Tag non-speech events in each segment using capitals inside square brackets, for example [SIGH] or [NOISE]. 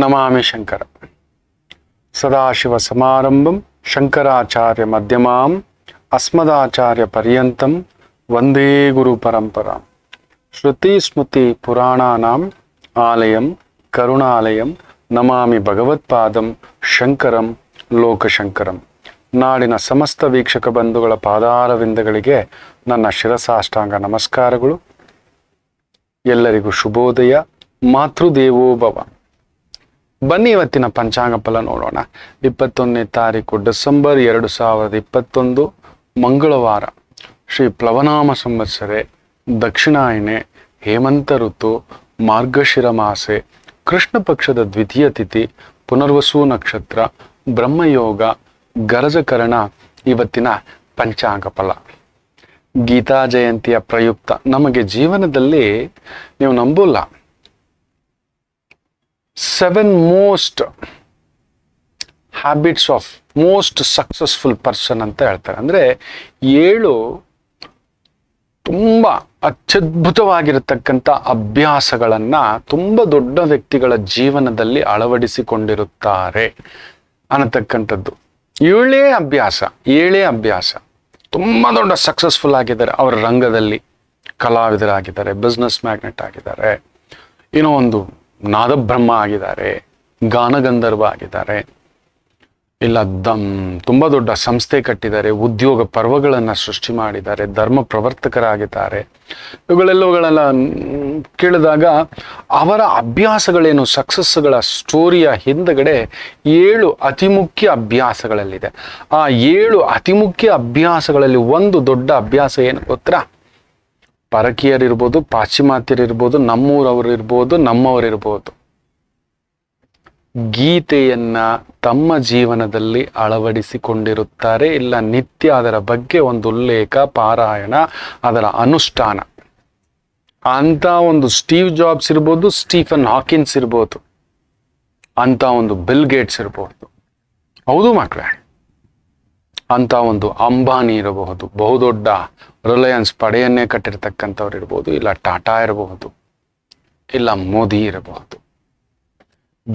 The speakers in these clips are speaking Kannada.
ನಮಾಮಿ ಶಂಕರ ಸದಾಶಿವ ಸಮಾರಂಭಂ ಶಂಕರಾಚಾರ್ಯ ಮಧ್ಯಮಾಂ ಅಸ್ಮದಾಚಾರ್ಯ ಪರ್ಯಂತಂ ವಂದೇ ಗುರು ಪರಂಪರಾ ಶ್ರುತಿ ಸ್ಮೃತಿ ಪುರಾಣಾನಾಂ ಆಲಯಂ ಕರುಣಾಲಯಂ ನಮಾಮಿ ಭಗವತ್ಪಾದಂ ಶಂಕರಂ ಲೋಕಶಂಕರಂ ನಾಡಿನ ಸಮಸ್ತ ವೀಕ್ಷಕ ಬಂಧುಗಳ ಪಾದಾರವಿಂದಗಳಿಗೆ ನನ್ನ ಶಿರಸಾಷ್ಟಾಂಗ ನಮಸ್ಕಾರಗಳು ಎಲ್ಲರಿಗೂ ಶುಭೋದಯ ಮಾತೃದೇವೋಭವ ಬನ್ನಿ ಇವತ್ತಿನ ಪಂಚಾಂಗ ಫಲ ನೋಡೋಣ ಇಪ್ಪತ್ತೊಂದನೇ ತಾರೀಕು ಡಿಸೆಂಬರ್ ಎರಡು ಸಾವಿರದ ಇಪ್ಪತ್ತೊಂದು ಮಂಗಳವಾರ ಶ್ರೀ ಪ್ಲವನಾಮ ಸಂವತ್ಸರೆ ದಕ್ಷಿಣಾಯಣೆ ಹೇಮಂತ ಋತು ಮಾರ್ಗಶಿರ ಮಾಸೆ ಕೃಷ್ಣ ಪಕ್ಷದ ದ್ವಿತೀಯ ತಿಥಿ ಪುನರ್ವಸು ನಕ್ಷತ್ರ ಬ್ರಹ್ಮಯೋಗ ಗರಜಕರಣ ಇವತ್ತಿನ ಪಂಚಾಂಗ ಫಲ ಗೀತಾ ಜಯಂತಿಯ ಪ್ರಯುಕ್ತ ನಮಗೆ ಜೀವನದಲ್ಲಿ ನೀವು ನಂಬೋಲ್ಲ seven most habits of most successful person ಅಂತ ಹೇಳ್ತಾರೆ ಅಂದರೆ ಏಳು ತುಂಬ ಅತ್ಯದ್ಭುತವಾಗಿರತಕ್ಕಂಥ ಅಭ್ಯಾಸಗಳನ್ನು ತುಂಬ ದೊಡ್ಡ ವ್ಯಕ್ತಿಗಳ ಜೀವನದಲ್ಲಿ ಅಳವಡಿಸಿಕೊಂಡಿರುತ್ತಾರೆ ಅನ್ನತಕ್ಕಂಥದ್ದು ಏಳೇ ಅಭ್ಯಾಸ ಏಳೇ ಅಭ್ಯಾಸ ತುಂಬ ದೊಡ್ಡ ಸಕ್ಸಸ್ಫುಲ್ ಆಗಿದ್ದಾರೆ ಅವರ ರಂಗದಲ್ಲಿ ಕಲಾವಿದರಾಗಿದ್ದಾರೆ ಬಿಸ್ನೆಸ್ ಮ್ಯಾಗ್ನೆಟ್ ಆಗಿದ್ದಾರೆ ಏನೋ ಒಂದು ನಾದಬ್ರಹ್ಮ ಆಗಿದ್ದಾರೆ ಗಾನಗಂಧರ್ವ ಆಗಿದ್ದಾರೆ ಇಲ್ಲ ದಮ್ ತುಂಬ ದೊಡ್ಡ ಸಂಸ್ಥೆ ಕಟ್ಟಿದ್ದಾರೆ ಉದ್ಯೋಗ ಪರ್ವಗಳನ್ನು ಸೃಷ್ಟಿ ಮಾಡಿದ್ದಾರೆ ಧರ್ಮ ಪ್ರವರ್ತಕರಾಗಿದ್ದಾರೆ ಇವುಗಳೆಲ್ಲವುಗಳೆಲ್ಲ ಕೇಳಿದಾಗ ಅವರ ಅಭ್ಯಾಸಗಳೇನು ಸಕ್ಸಸ್ಗಳ ಸ್ಟೋರಿಯ ಹಿಂದಗಡೆ ಏಳು ಅತಿ ಮುಖ್ಯ ಅಭ್ಯಾಸಗಳಲ್ಲಿದೆ ಆ ಏಳು ಅತಿ ಮುಖ್ಯ ಅಭ್ಯಾಸಗಳಲ್ಲಿ ಒಂದು ದೊಡ್ಡ ಅಭ್ಯಾಸ ಏನು ಗೊತ್ತಾ ಪರಕೀಯರಿರ್ಬೋದು ಪಾಶ್ಚಿಮಾತ್ಯರಿರ್ಬೋದು ನಮ್ಮೂರವರಿರ್ಬೋದು ನಮ್ಮವರಿರ್ಬೋದು ಗೀತೆಯನ್ನ ತಮ್ಮ ಜೀವನದಲ್ಲಿ ಅಳವಡಿಸಿಕೊಂಡಿರುತ್ತಾರೆ ಇಲ್ಲ ನಿತ್ಯ ಅದರ ಬಗ್ಗೆ ಒಂದು ಉಲ್ಲೇಖ ಪಾರಾಯಣ ಅದರ ಅನುಷ್ಠಾನ ಅಂತ ಒಂದು ಸ್ಟೀವ್ ಜಾಬ್ಸ್ ಇರ್ಬೋದು ಸ್ಟೀಫನ್ ಹಾಕಿನ್ಸ್ ಇರ್ಬೋದು ಅಂತ ಒಂದು ಬಿಲ್ ಗೇಟ್ಸ್ ಇರ್ಬೋದು ಹೌದು ಮಕ್ಕಳೇ ಅಂತ ಒಂದು ಅಂಬಾನಿ ಇರಬಹುದು ಬಹುದೊಡ್ಡ ರಿಲಯನ್ಸ್ ಪಡೆಯನ್ನೇ ಕಟ್ಟಿರ್ತಕ್ಕಂಥವ್ರು ಇರ್ಬೋದು ಇಲ್ಲ ಟಾಟಾ ಇರಬಹುದು ಇಲ್ಲ ಮೋದಿ ಇರಬಹುದು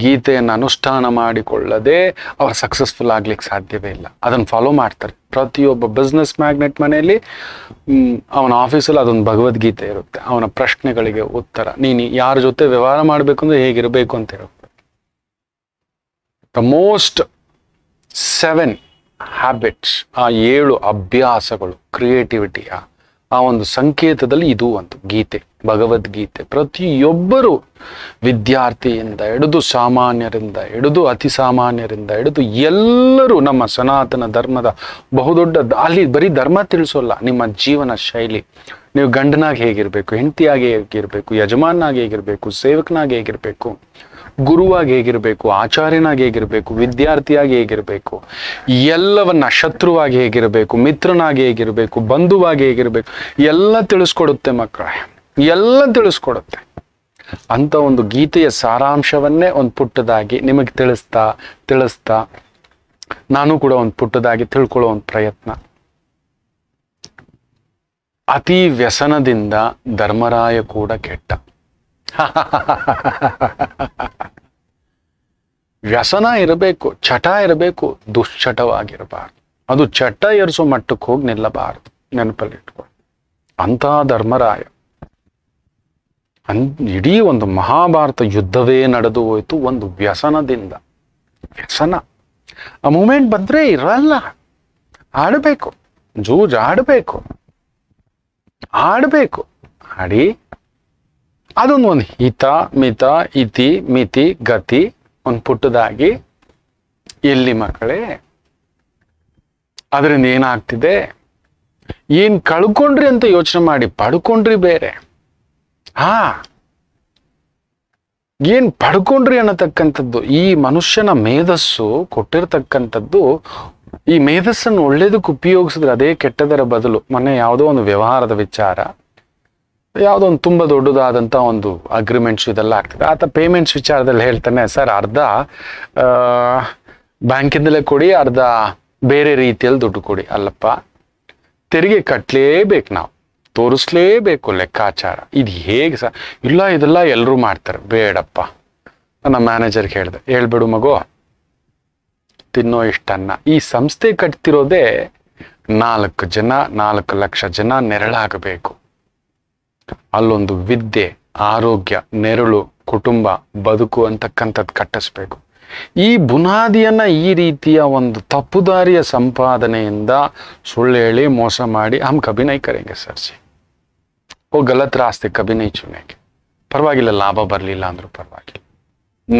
ಗೀತೆಯನ್ನು ಅನುಷ್ಠಾನ ಮಾಡಿಕೊಳ್ಳದೆ ಅವ್ರು ಸಕ್ಸಸ್ಫುಲ್ ಆಗ್ಲಿಕ್ಕೆ ಸಾಧ್ಯವೇ ಇಲ್ಲ ಅದನ್ನು ಫಾಲೋ ಮಾಡ್ತಾರೆ ಪ್ರತಿಯೊಬ್ಬ ಬಿಸ್ನೆಸ್ ಮ್ಯಾಗ್ನೆಟ್ ಮನೆಯಲ್ಲಿ ಅವನ ಆಫೀಸಲ್ಲಿ ಅದೊಂದು ಭಗವದ್ಗೀತೆ ಇರುತ್ತೆ ಅವನ ಪ್ರಶ್ನೆಗಳಿಗೆ ಉತ್ತರ ನೀನು ಯಾರ ಜೊತೆ ವ್ಯವಹಾರ ಮಾಡಬೇಕು ಅಂದ್ರೆ ಹೇಗಿರಬೇಕು ಅಂತ ಹೇಳುತ್ತೆ ದ ಮೋಸ್ಟ್ ಸೆವೆನ್ ಹ್ಯಾಬಿಟ್ಸ್ ಆ ಏಳು ಅಭ್ಯಾಸಗಳು ಕ್ರಿಯೇಟಿವಿಟಿಯ ಆ ಒಂದು ಸಂಕೇತದಲ್ಲಿ ಇದು ಒಂದು ಗೀತೆ ಭಗವದ್ಗೀತೆ ಪ್ರತಿಯೊಬ್ಬರು ವಿದ್ಯಾರ್ಥಿಯಿಂದ ಹಿಡಿದು ಸಾಮಾನ್ಯರಿಂದ ಹಿಡಿದು ಅತಿ ಸಾಮಾನ್ಯರಿಂದ ಹಿಡಿದು ಎಲ್ಲರೂ ನಮ್ಮ ಸನಾತನ ಧರ್ಮದ ಬಹುದೊಡ್ಡ ಅಲ್ಲಿ ಬರೀ ಧರ್ಮ ತಿಳಿಸೋಲ್ಲ ನಿಮ್ಮ ಜೀವನ ಶೈಲಿ ನೀವು ಗಂಡನಾಗಿ ಹೇಗಿರಬೇಕು ಹೆಂಡತಿಯಾಗಿ ಹೇಗಿರಬೇಕು ಯಜಮಾನಾಗಿ ಹೇಗಿರಬೇಕು ಸೇವಕನಾಗಿ ಹೇಗಿರಬೇಕು ಗುರುವಾಗಿ ಹೇಗಿರಬೇಕು ಆಚಾರ್ಯನಾಗಿ ಹೇಗಿರಬೇಕು ವಿದ್ಯಾರ್ಥಿಯಾಗಿ ಹೇಗಿರಬೇಕು ಎಲ್ಲವನ್ನ ಶತ್ರುವಾಗಿ ಹೇಗಿರಬೇಕು ಮಿತ್ರನಾಗಿ ಹೇಗಿರಬೇಕು ಬಂಧುವಾಗಿ ಹೇಗಿರಬೇಕು ಎಲ್ಲ ತಿಳಿಸ್ಕೊಡುತ್ತೆ ಮಕ್ಕಳೇ ಎಲ್ಲ ತಿಳಿಸ್ಕೊಡುತ್ತೆ ಅಂತ ಒಂದು ಗೀತೆಯ ಸಾರಾಂಶವನ್ನೇ ಒಂದು ಪುಟ್ಟದಾಗಿ ನಿಮಗೆ ತಿಳಿಸ್ತಾ ತಿಳಿಸ್ತಾ ನಾನು ಕೂಡ ಒಂದು ಪುಟ್ಟದಾಗಿ ತಿಳ್ಕೊಳ್ಳೋ ಒಂದು ಪ್ರಯತ್ನ ಅತಿ ವ್ಯಸನದಿಂದ ಧರ್ಮರಾಯ ಕೂಡ ಕೆಟ್ಟ [LAUGHS] ವ್ಯಸನ ಇರಬೇಕು ಚಟ ಇರಬೇಕು ದುಶ್ಚಟವಾಗಿರಬಾರ್ದು ಅದು ಚಟ ಏರಿಸೋ ಮಟ್ಟಕ್ಕೆ ಹೋಗಿ ನಿಲ್ಲಬಾರದು ನೆನಪಲ್ಲಿ ಇಟ್ಕೊಳ್ ಧರ್ಮರಾಯ ಅನ್ ಇಡೀ ಒಂದು ಮಹಾಭಾರತ ಯುದ್ಧವೇ ನಡೆದು ಹೋಯ್ತು ಒಂದು ವ್ಯಸನದಿಂದ ವ್ಯಸನ ಆ ಮೂಮೆಂಟ್ ಬಂದ್ರೆ ಇರಲ್ಲ ಆಡಬೇಕು ಜೂಜ್ ಆಡಬೇಕು ಆಡಬೇಕು ಆಡಿ ಅದೊಂದು ಒಂದು ಹಿತ ಮಿತ ಇತಿ ಮಿತಿ ಗತಿ ಒಂದು ಪುಟ್ಟದಾಗಿ ಎಲ್ಲಿ ಮಕ್ಕಳೇ ಅದರಿಂದ ಏನಾಗ್ತಿದೆ ಏನ್ ಕಳ್ಕೊಂಡ್ರಿ ಅಂತ ಯೋಚನೆ ಮಾಡಿ ಪಡ್ಕೊಂಡ್ರಿ ಬೇರೆ ಹಾ ಏನ್ ಪಡ್ಕೊಂಡ್ರಿ ಅನ್ನತಕ್ಕಂಥದ್ದು ಈ ಮನುಷ್ಯನ ಮೇಧಸ್ಸು ಕೊಟ್ಟಿರ್ತಕ್ಕಂಥದ್ದು ಈ ಮೇಧಸ್ಸನ್ನು ಒಳ್ಳೇದಕ್ಕೆ ಉಪಯೋಗಿಸಿದ್ರೆ ಅದೇ ಕೆಟ್ಟದರ ಬದಲು ಮೊನ್ನೆ ಯಾವುದೋ ಒಂದು ವ್ಯವಹಾರದ ವಿಚಾರ ಯಾವುದೋ ಒಂದು ತುಂಬ ದೊಡ್ಡದಾದಂಥ ಒಂದು ಅಗ್ರಿಮೆಂಟ್ಸ್ ಇದೆಲ್ಲ ಆಗ್ತದೆ ಆತ ಪೇಮೆಂಟ್ಸ್ ವಿಚಾರದಲ್ಲಿ ಹೇಳ್ತಾನೆ ಸರ್ ಅರ್ಧ ಬ್ಯಾಂಕಿಂದಲೇ ಕೊಡಿ ಅರ್ಧ ಬೇರೆ ರೀತಿಯಲ್ಲಿ ದುಡ್ಡು ಕೊಡಿ ಅಲ್ಲಪ್ಪ ತೆರಿಗೆ ಕಟ್ಟಲೇಬೇಕು ನಾವು ತೋರಿಸ್ಲೇಬೇಕು ಲೆಕ್ಕಾಚಾರ ಇದು ಹೇಗೆ ಸರ್ ಇಲ್ಲ ಇದೆಲ್ಲ ಎಲ್ಲರೂ ಮಾಡ್ತಾರೆ ಬೇಡಪ್ಪ ನಮ್ಮ ಮ್ಯಾನೇಜರ್ಗೆ ಹೇಳಿದೆ ಹೇಳ್ಬಿಡು ಮಗು ತಿನ್ನೋ ಇಷ್ಟನ್ನ ಈ ಸಂಸ್ಥೆ ಕಟ್ತಿರೋದೇ ನಾಲ್ಕು ಜನ ನಾಲ್ಕು ಲಕ್ಷ ಜನ ನೆರಳಾಗಬೇಕು ಅಲ್ಲೊಂದು ವಿದ್ಯೆ ಆರೋಗ್ಯ ನೆರಳು ಕುಟುಂಬ ಬದುಕು ಅಂತಕ್ಕಂಥದ್ದು ಕಟ್ಟಿಸ್ಬೇಕು ಈ ಬುನಾದಿಯನ್ನು ಈ ರೀತಿಯ ಒಂದು ತಪ್ಪುದಾರಿಯ ಸಂಪಾದನೆಯಿಂದ ಸುಳ್ಳು ಹೇಳಿ ಮೋಸ ಮಾಡಿ ಹಮ್ ಕಬಿನೈ ಕರೆಂಗೆ ಸರ್ಸಿ ಓ ಗಲತ್ ರಾಸ್ತೆ ಕಬಿನೈ ಚುನೆಗೆ ಪರವಾಗಿಲ್ಲ ಲಾಭ ಬರಲಿಲ್ಲ ಅಂದರೂ ಪರವಾಗಿಲ್ಲ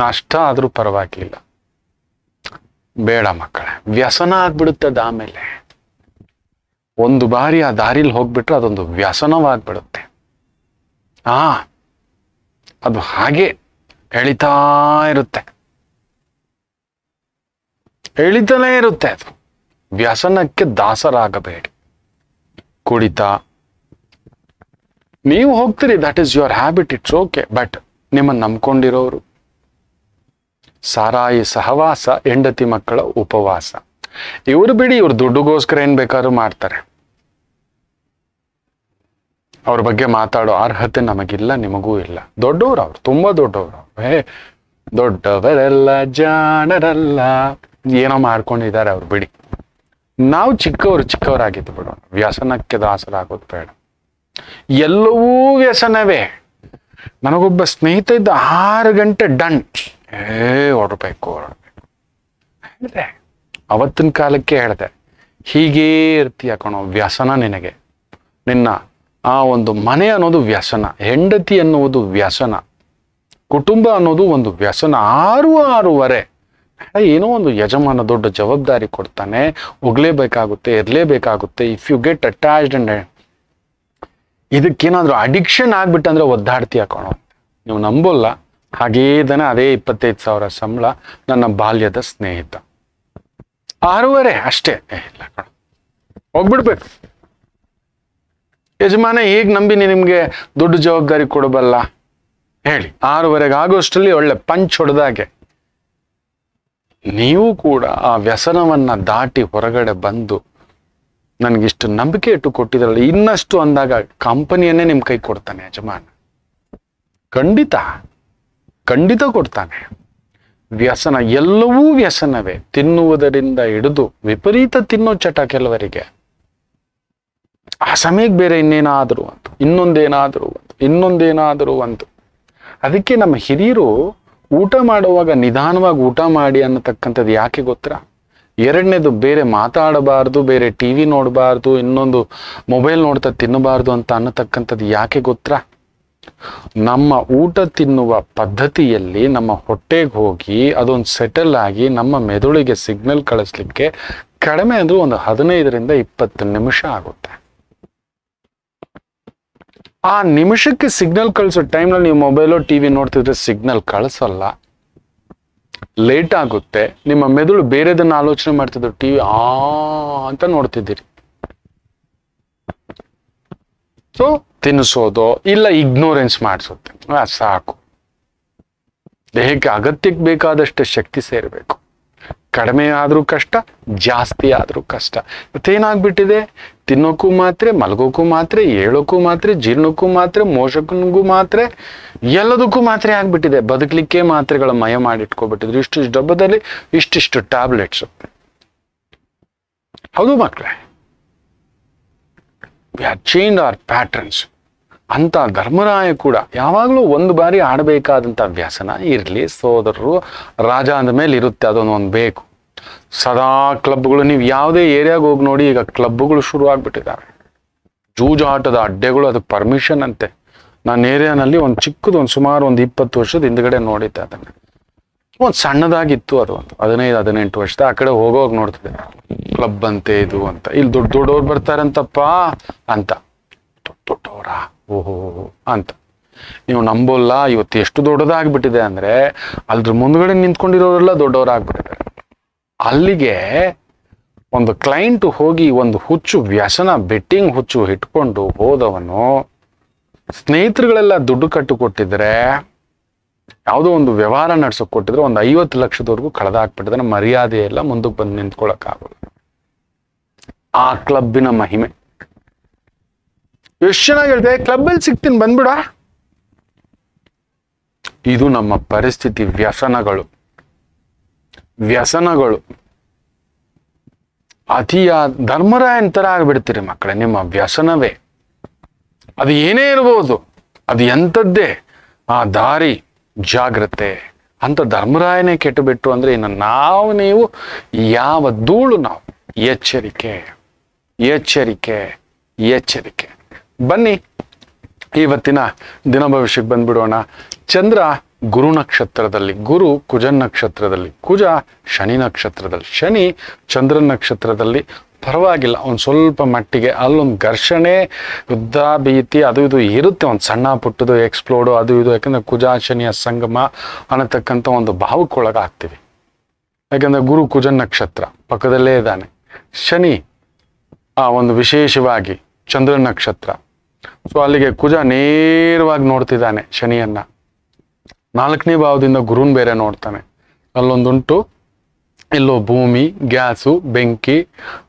ನಷ್ಟ ಆದರೂ ಪರವಾಗಿಲ್ಲ ಬೇಡ ಮಕ್ಕಳ ವ್ಯಸನ ಆಗ್ಬಿಡುತ್ತದ ಆಮೇಲೆ ಒಂದು ಬಾರಿ ಆ ದಾರಿಲಿ ಹೋಗ್ಬಿಟ್ರೆ ಅದೊಂದು ವ್ಯಸನವಾಗ್ಬಿಡುತ್ತೆ ಆ ಅದು ಹಾಗೆ ಎಳಿತಾ ಇರುತ್ತೆ ಎಳಿತಾನೇ ಇರುತ್ತೆ ಅದು ವ್ಯಸನಕ್ಕೆ ದಾಸರಾಗಬೇಡಿ ಕುಡಿತ ನೀವು ಹೋಗ್ತೀರಿ that is your habit it's okay but ನಿಮ್ಮನ್ನು ನಂಬ್ಕೊಂಡಿರೋರು ಸಾರಾಯಿ ಸಹವಾಸ ಹೆಂಡತಿ ಮಕ್ಕಳ ಉಪವಾಸ ಇವರು ಬಿಡಿ ಇವ್ರು ದುಡ್ಡುಗೋಸ್ಕರ ಏನು ಬೇಕಾದ್ರೂ ಮಾಡ್ತಾರೆ ಅವ್ರ ಬಗ್ಗೆ ಮಾತಾಡೋ ಅರ್ಹತೆ ನಮಗಿಲ್ಲ ನಿಮಗೂ ಇಲ್ಲ ದೊಡ್ಡವ್ರು ಅವ್ರು ತುಂಬಾ ದೊಡ್ಡವ್ರು ಏ ದೊಡ್ಡವರೆಲ್ಲ ಜಾಣರಲ್ಲ ಏನೋ ಮಾಡ್ಕೊಂಡಿದ್ದಾರೆ ಅವ್ರು ಬಿಡಿ ನಾವು ಚಿಕ್ಕವರು ಚಿಕ್ಕವರಾಗಿದ್ದು ಬಿಡೋಣ ವ್ಯಸನಕ್ಕೆ ದಾಸರಾಗೋದು ಬೇಡ ಎಲ್ಲವೂ ವ್ಯಸನವೇ ನನಗೊಬ್ಬ ಸ್ನೇಹಿತ ಇದ್ದ ಆರು ಗಂಟೆ ಡನ್ ಏ ಹೊರಬೇಕು ಹೊರಡ್ಬೇಕು ಅವತ್ತಿನ ಕಾಲಕ್ಕೆ ಹೇಳಿದೆ ಹೀಗೇ ಇರ್ತೀಯ ಕಣೋ ವ್ಯಸನ ನಿನಗೆ ನಿನ್ನ ಆ ಒಂದು ಮನೆ ಅನ್ನೋದು ವ್ಯಸನ ಹೆಂಡತಿ ಅನ್ನೋದು ವ್ಯಸನ ಕುಟುಂಬ ಅನ್ನೋದು ಒಂದು ವ್ಯಸನ ಆರು ಆರೂವರೆ ಏನೋ ಒಂದು ಯಜಮಾನ ದೊಡ್ಡ ಜವಾಬ್ದಾರಿ ಕೊಡ್ತಾನೆ ಹೋಗ್ಲೇಬೇಕಾಗುತ್ತೆ ಇರ್ಲೇಬೇಕಾಗುತ್ತೆ if you get attached and ಇದಕ್ಕೇನಾದ್ರೂ ಅಡಿಕ್ಷನ್ ಆಗ್ಬಿಟ್ಟಂದ್ರೆ ಒದ್ದಾಡ್ತಿ ಕಾಣೋ ನೀವು ನಂಬೋಲ್ಲ ಹಾಗೇದನ ಅದೇ ಇಪ್ಪತ್ತೈದು ಸಾವಿರ ಸಂಬಳ ನನ್ನ ಬಾಲ್ಯದ ಸ್ನೇಹಿತ ಆರೂವರೆ ಅಷ್ಟೇ ಇಲ್ಲ ಹೋಗ್ಬಿಡ್ಬೇಕು ಯಜಮಾನ ಹೇಗೆ ನಂಬಿನಿ ನಿಮಗೆ ದೊಡ್ಡ ಜವಾಬ್ದಾರಿ ಕೊಡಬಲ್ಲ ಹೇಳಿ ಆರೂವರೆಗೆ ಆಗೋಷ್ಟರಲ್ಲಿ ಒಳ್ಳೆ ಪಂಚ್ ಹೊಡೆದಾಗೆ ನೀವು ಕೂಡ ಆ ವ್ಯಸನವನ್ನ ದಾಟಿ ಹೊರಗಡೆ ಬಂದು ನನಗಿಷ್ಟು ನಂಬಿಕೆ ಇಟ್ಟು ಕೊಟ್ಟಿದ್ರಲ್ಲ ಇನ್ನಷ್ಟು ಅಂದಾಗ ಕಂಪನಿಯನ್ನೇ ನಿಮ್ಮ ಕೈ ಕೊಡ್ತಾನೆ ಯಜಮಾನ ಖಂಡಿತ ಖಂಡಿತ ಕೊಡ್ತಾನೆ ವ್ಯಸನ ಎಲ್ಲವೂ ವ್ಯಸನವೇ ತಿನ್ನುವುದರಿಂದ ಹಿಡಿದು ವಿಪರೀತ ತಿನ್ನೋ ಚಟ ಕೆಲವರಿಗೆ ಆ ಸಮಯಕ್ಕೆ ಬೇರೆ ಇನ್ನೇನಾದರೂ ಅಂತ ಇನ್ನೊಂದೇನಾದರೂ ಅಂತ ಇನ್ನೊಂದೇನಾದರೂ ಅಂತ ಅದಕ್ಕೆ ನಮ್ಮ ಹಿರಿಯರು ಊಟ ಮಾಡುವಾಗ ನಿಧಾನವಾಗಿ ಊಟ ಮಾಡಿ ಅನ್ನತಕ್ಕಂಥದ್ದು ಯಾಕೆ ಗೊತ್ತರ ಎರಡನೇದು ಬೇರೆ ಮಾತಾಡಬಾರ್ದು ಬೇರೆ ಟಿ ವಿ ನೋಡಬಾರ್ದು ಇನ್ನೊಂದು ಮೊಬೈಲ್ ನೋಡ್ತಾ ತಿನ್ನಬಾರ್ದು ಅಂತ ಅನ್ನತಕ್ಕಂಥದ್ದು ಯಾಕೆ ಗೊತ್ತರ ನಮ್ಮ ಊಟ ತಿನ್ನುವ ಪದ್ಧತಿಯಲ್ಲಿ ನಮ್ಮ ಹೊಟ್ಟೆಗೆ ಹೋಗಿ ಅದೊಂದು ಸೆಟಲ್ ಆಗಿ ನಮ್ಮ ಮೆದುಳಿಗೆ ಸಿಗ್ನಲ್ ಕಳಿಸ್ಲಿಕ್ಕೆ ಕಡಿಮೆ ಅಂದರೂ ಒಂದು ಹದಿನೈದರಿಂದ ಇಪ್ಪತ್ತು ನಿಮಿಷ ಆಗುತ್ತೆ ಆ ನಿಮಿಷಕ್ಕೆ ಸಿಗ್ನಲ್ ಕಳಿಸೋ ಟೈಮ್ನಲ್ಲಿ ನೀವು ಮೊಬೈಲು ಟಿ ವಿ ನೋಡ್ತಿದ್ರೆ ಸಿಗ್ನಲ್ ಕಳಿಸಲ್ಲ ಲೇಟ್ ಆಗುತ್ತೆ ನಿಮ್ಮ ಮೆದುಳು ಬೇರೆದನ್ನ ಆಲೋಚನೆ ಮಾಡ್ತಿದ್ರು ಟಿ ವಿ ಆ ಅಂತ ನೋಡ್ತಿದ್ದೀರಿ ಸೊ ತಿನ್ನಿಸೋದು ಇಲ್ಲ ಇಗ್ನೋರೆನ್ಸ್ ಮಾಡಿಸುತ್ತೆ ಸಾಕು ದೇಹಕ್ಕೆ ಅಗತ್ಯಕ್ಕೆ ಬೇಕಾದಷ್ಟು ಶಕ್ತಿ ಸೇರಬೇಕು ಕಡಿಮೆ ಆದರೂ ಕಷ್ಟ ಜಾಸ್ತಿ ಆದರೂ ಕಷ್ಟ ಮತ್ತೇನಾಗ್ಬಿಟ್ಟಿದೆ ತಿನ್ನೋಕ್ಕೂ ಮಾತ್ರೆ ಮಲಗೋಕ್ಕೂ ಮಾತ್ರೆ ಹೇಳೋಕ್ಕೂ ಮಾತ್ರೆ ಜೀರ್ಣಕ್ಕೂ ಮಾತ್ರೆ ಮೋಷಕ್ಕೂ ಮಾತ್ರೆ ಎಲ್ಲದಕ್ಕೂ ಮಾತ್ರೆ ಆಗಿಬಿಟ್ಟಿದೆ ಬದುಕಲಿಕ್ಕೆ ಮಾತ್ರೆಗಳ ಮಯ ಮಾಡಿಟ್ಕೋಬಿಟ್ಟಿದ್ರು ಇಷ್ಟು ಡಬ್ಬದಲ್ಲಿ ಇಷ್ಟಿಷ್ಟು ಟ್ಯಾಬ್ಲೆಟ್ಸು ಹೌದು ಮಕ್ಕಳೇ we are change our patterns ಅಂತ ಧರ್ಮರಾಯ ಕೂಡ ಯಾವಾಗಲೂ ಒಂದು ಬಾರಿ ಆಡಬೇಕಾದಂಥ ವ್ಯಾಸನ ಇರಲಿ ಸೋದರರು ರಾಜ ಅಂದ ಮೇಲೆ ಇರುತ್ತೆ ಅದೊಂದು ಒಂದು ಬೇಕು ಸದಾ ಕ್ಲಬ್ಗಳು ನೀವು ಯಾವುದೇ ಏರಿಯಾಗೆ ಹೋಗಿ ನೋಡಿ ಈಗ ಕ್ಲಬ್ಗಳು ಶುರು ಆಗಿಬಿಟ್ಟಿದ್ದಾರೆ ಜೂಜಾಟದ ಅಡ್ಡೆಗಳು ಅದು ಪರ್ಮಿಷನ್ ಅಂತೆ ನಾನು ಏರಿಯಾನಲ್ಲಿ ಒಂದು ಚಿಕ್ಕದು ಒಂದು ಸುಮಾರು ಒಂದು ಇಪ್ಪತ್ತು ವರ್ಷದ ಹಿಂದ್ಗಡೆ ನೋಡಿದ್ದೆ ಅದನ್ನು ಒಂದು ಸಣ್ಣದಾಗಿತ್ತು ಅದು ಒಂದು ಹದಿನೈದು ಹದಿನೆಂಟು ವರ್ಷದ ಆ ಕಡೆ ಹೋಗೋಗಿ ನೋಡ್ತಿದ್ದೆ ಕ್ಲಬ್ ಅಂತೆ ಇದು ಅಂತ ಇಲ್ಲಿ ದೊಡ್ಡ ದೊಡ್ಡವ್ರು ಬರ್ತಾರಂತಪ್ಪ ಅಂತ ದೊಡ್ಡ ದೊಡ್ಡವರ ಓಹೋ ಅಂತ ನೀವು ನಂಬೋಲ್ಲ ಇವತ್ತು ಎಷ್ಟು ದೊಡ್ಡದಾಗ್ಬಿಟ್ಟಿದೆ ಅಂದರೆ ಅಲ್ದ್ರ ಮುಂದ್ಗಡೆ ನಿಂತ್ಕೊಂಡಿರೋರೆಲ್ಲ ದೊಡ್ಡವರಾಗ್ಬಿಟ್ಟಿದ್ದಾರೆ ಅಲ್ಲಿಗೆ ಒಂದು ಕ್ಲೈಂಟ್ ಹೋಗಿ ಒಂದು ಹುಚ್ಚು ವ್ಯಸನ ಬೆಟ್ಟಿಂಗ್ ಹುಚ್ಚು ಇಟ್ಕೊಂಡು ಹೋದವನು ಸ್ನೇಹಿತರುಗಳೆಲ್ಲ ದುಡ್ಡು ಕಟ್ಟು ಕೊಟ್ಟಿದ್ರೆ ಯಾವುದೋ ಒಂದು ವ್ಯವಹಾರ ನಡ್ಸೋಕೆ ಕೊಟ್ಟಿದ್ರೆ ಒಂದು ಐವತ್ತು ಲಕ್ಷದವರೆಗೂ ಕಳೆದ ಮರ್ಯಾದೆ ಎಲ್ಲ ಮುಂದಕ್ಕೆ ಬಂದು ನಿಂತ್ಕೊಳ್ಳೋಕ್ಕಾಗಲ್ಲ ಆ ಕ್ಲಬ್ಬಿನ ಮಹಿಮೆ ಎಷ್ಟು ಚೆನ್ನಾಗಿ ಹೇಳಿದೆ ಕ್ಲಬ್ಬಲ್ಲಿ ಸಿಗ್ತೀನಿ ಬಂದ್ಬಿಡ ಇದು ನಮ್ಮ ಪರಿಸ್ಥಿತಿ ವ್ಯಸನಗಳು ವ್ಯಸನಗಳು ಅತಿಯ ಧರ್ಮರಾಯನ್ ಥರ ಆಗ್ಬಿಡ್ತೀರಿ ಮಕ್ಕಳೇ ನಿಮ್ಮ ವ್ಯಸನವೇ ಅದು ಏನೇ ಇರ್ಬೋದು ಅದು ಎಂಥದ್ದೇ ಆ ದಾರಿ ಜಾಗ್ರತೆ ಅಂತ ಧರ್ಮರಾಯನೇ ಬಿಟ್ಟು ಅಂದ್ರೆ ಇನ್ನು ನಾವು ನೀವು ಯಾವ ಧೂಳು ನಾವು ಎಚ್ಚರಿಕೆ ಎಚ್ಚರಿಕೆ ಎಚ್ಚರಿಕೆ ಬನ್ನಿ ಇವತ್ತಿನ ದಿನ ಭವಿಷ್ಯಕ್ಕೆ ಬಂದ್ಬಿಡೋಣ ಚಂದ್ರ ಗುರು ನಕ್ಷತ್ರದಲ್ಲಿ ಗುರು ಕುಜನ್ ನಕ್ಷತ್ರದಲ್ಲಿ ಕುಜ ಶನಿ ನಕ್ಷತ್ರದಲ್ಲಿ ಶನಿ ಚಂದ್ರ ನಕ್ಷತ್ರದಲ್ಲಿ ಪರವಾಗಿಲ್ಲ ಒಂದು ಸ್ವಲ್ಪ ಮಟ್ಟಿಗೆ ಅಲ್ಲೊಂದು ಘರ್ಷಣೆ ಯುದ್ಧ ಭೀತಿ ಅದು ಇದು ಇರುತ್ತೆ ಒಂದು ಸಣ್ಣ ಪುಟ್ಟದು ಎಕ್ಸ್ಪ್ಲೋರ್ಡು ಅದು ಇದು ಯಾಕಂದ್ರೆ ಕುಜ ಶನಿಯ ಸಂಗಮ ಅನ್ನತಕ್ಕಂಥ ಒಂದು ಭಾವಕ್ಕೊಳಗೆ ಆಗ್ತೀವಿ ಯಾಕಂದರೆ ಗುರು ಕುಜ ನಕ್ಷತ್ರ ಪಕ್ಕದಲ್ಲೇ ಇದ್ದಾನೆ ಶನಿ ಆ ಒಂದು ವಿಶೇಷವಾಗಿ ಚಂದ್ರ ನಕ್ಷತ್ರ ಸೊ ಅಲ್ಲಿಗೆ ಕುಜ ನೇರವಾಗಿ ನೋಡ್ತಿದ್ದಾನೆ ಶನಿಯನ್ನು ನಾಲ್ಕನೇ ಭಾವದಿಂದ ಗುರುನ್ ಬೇರೆ ನೋಡ್ತಾನೆ ಅಲ್ಲೊಂದುಂಟು ಎಲ್ಲೋ ಭೂಮಿ ಗ್ಯಾಸು ಬೆಂಕಿ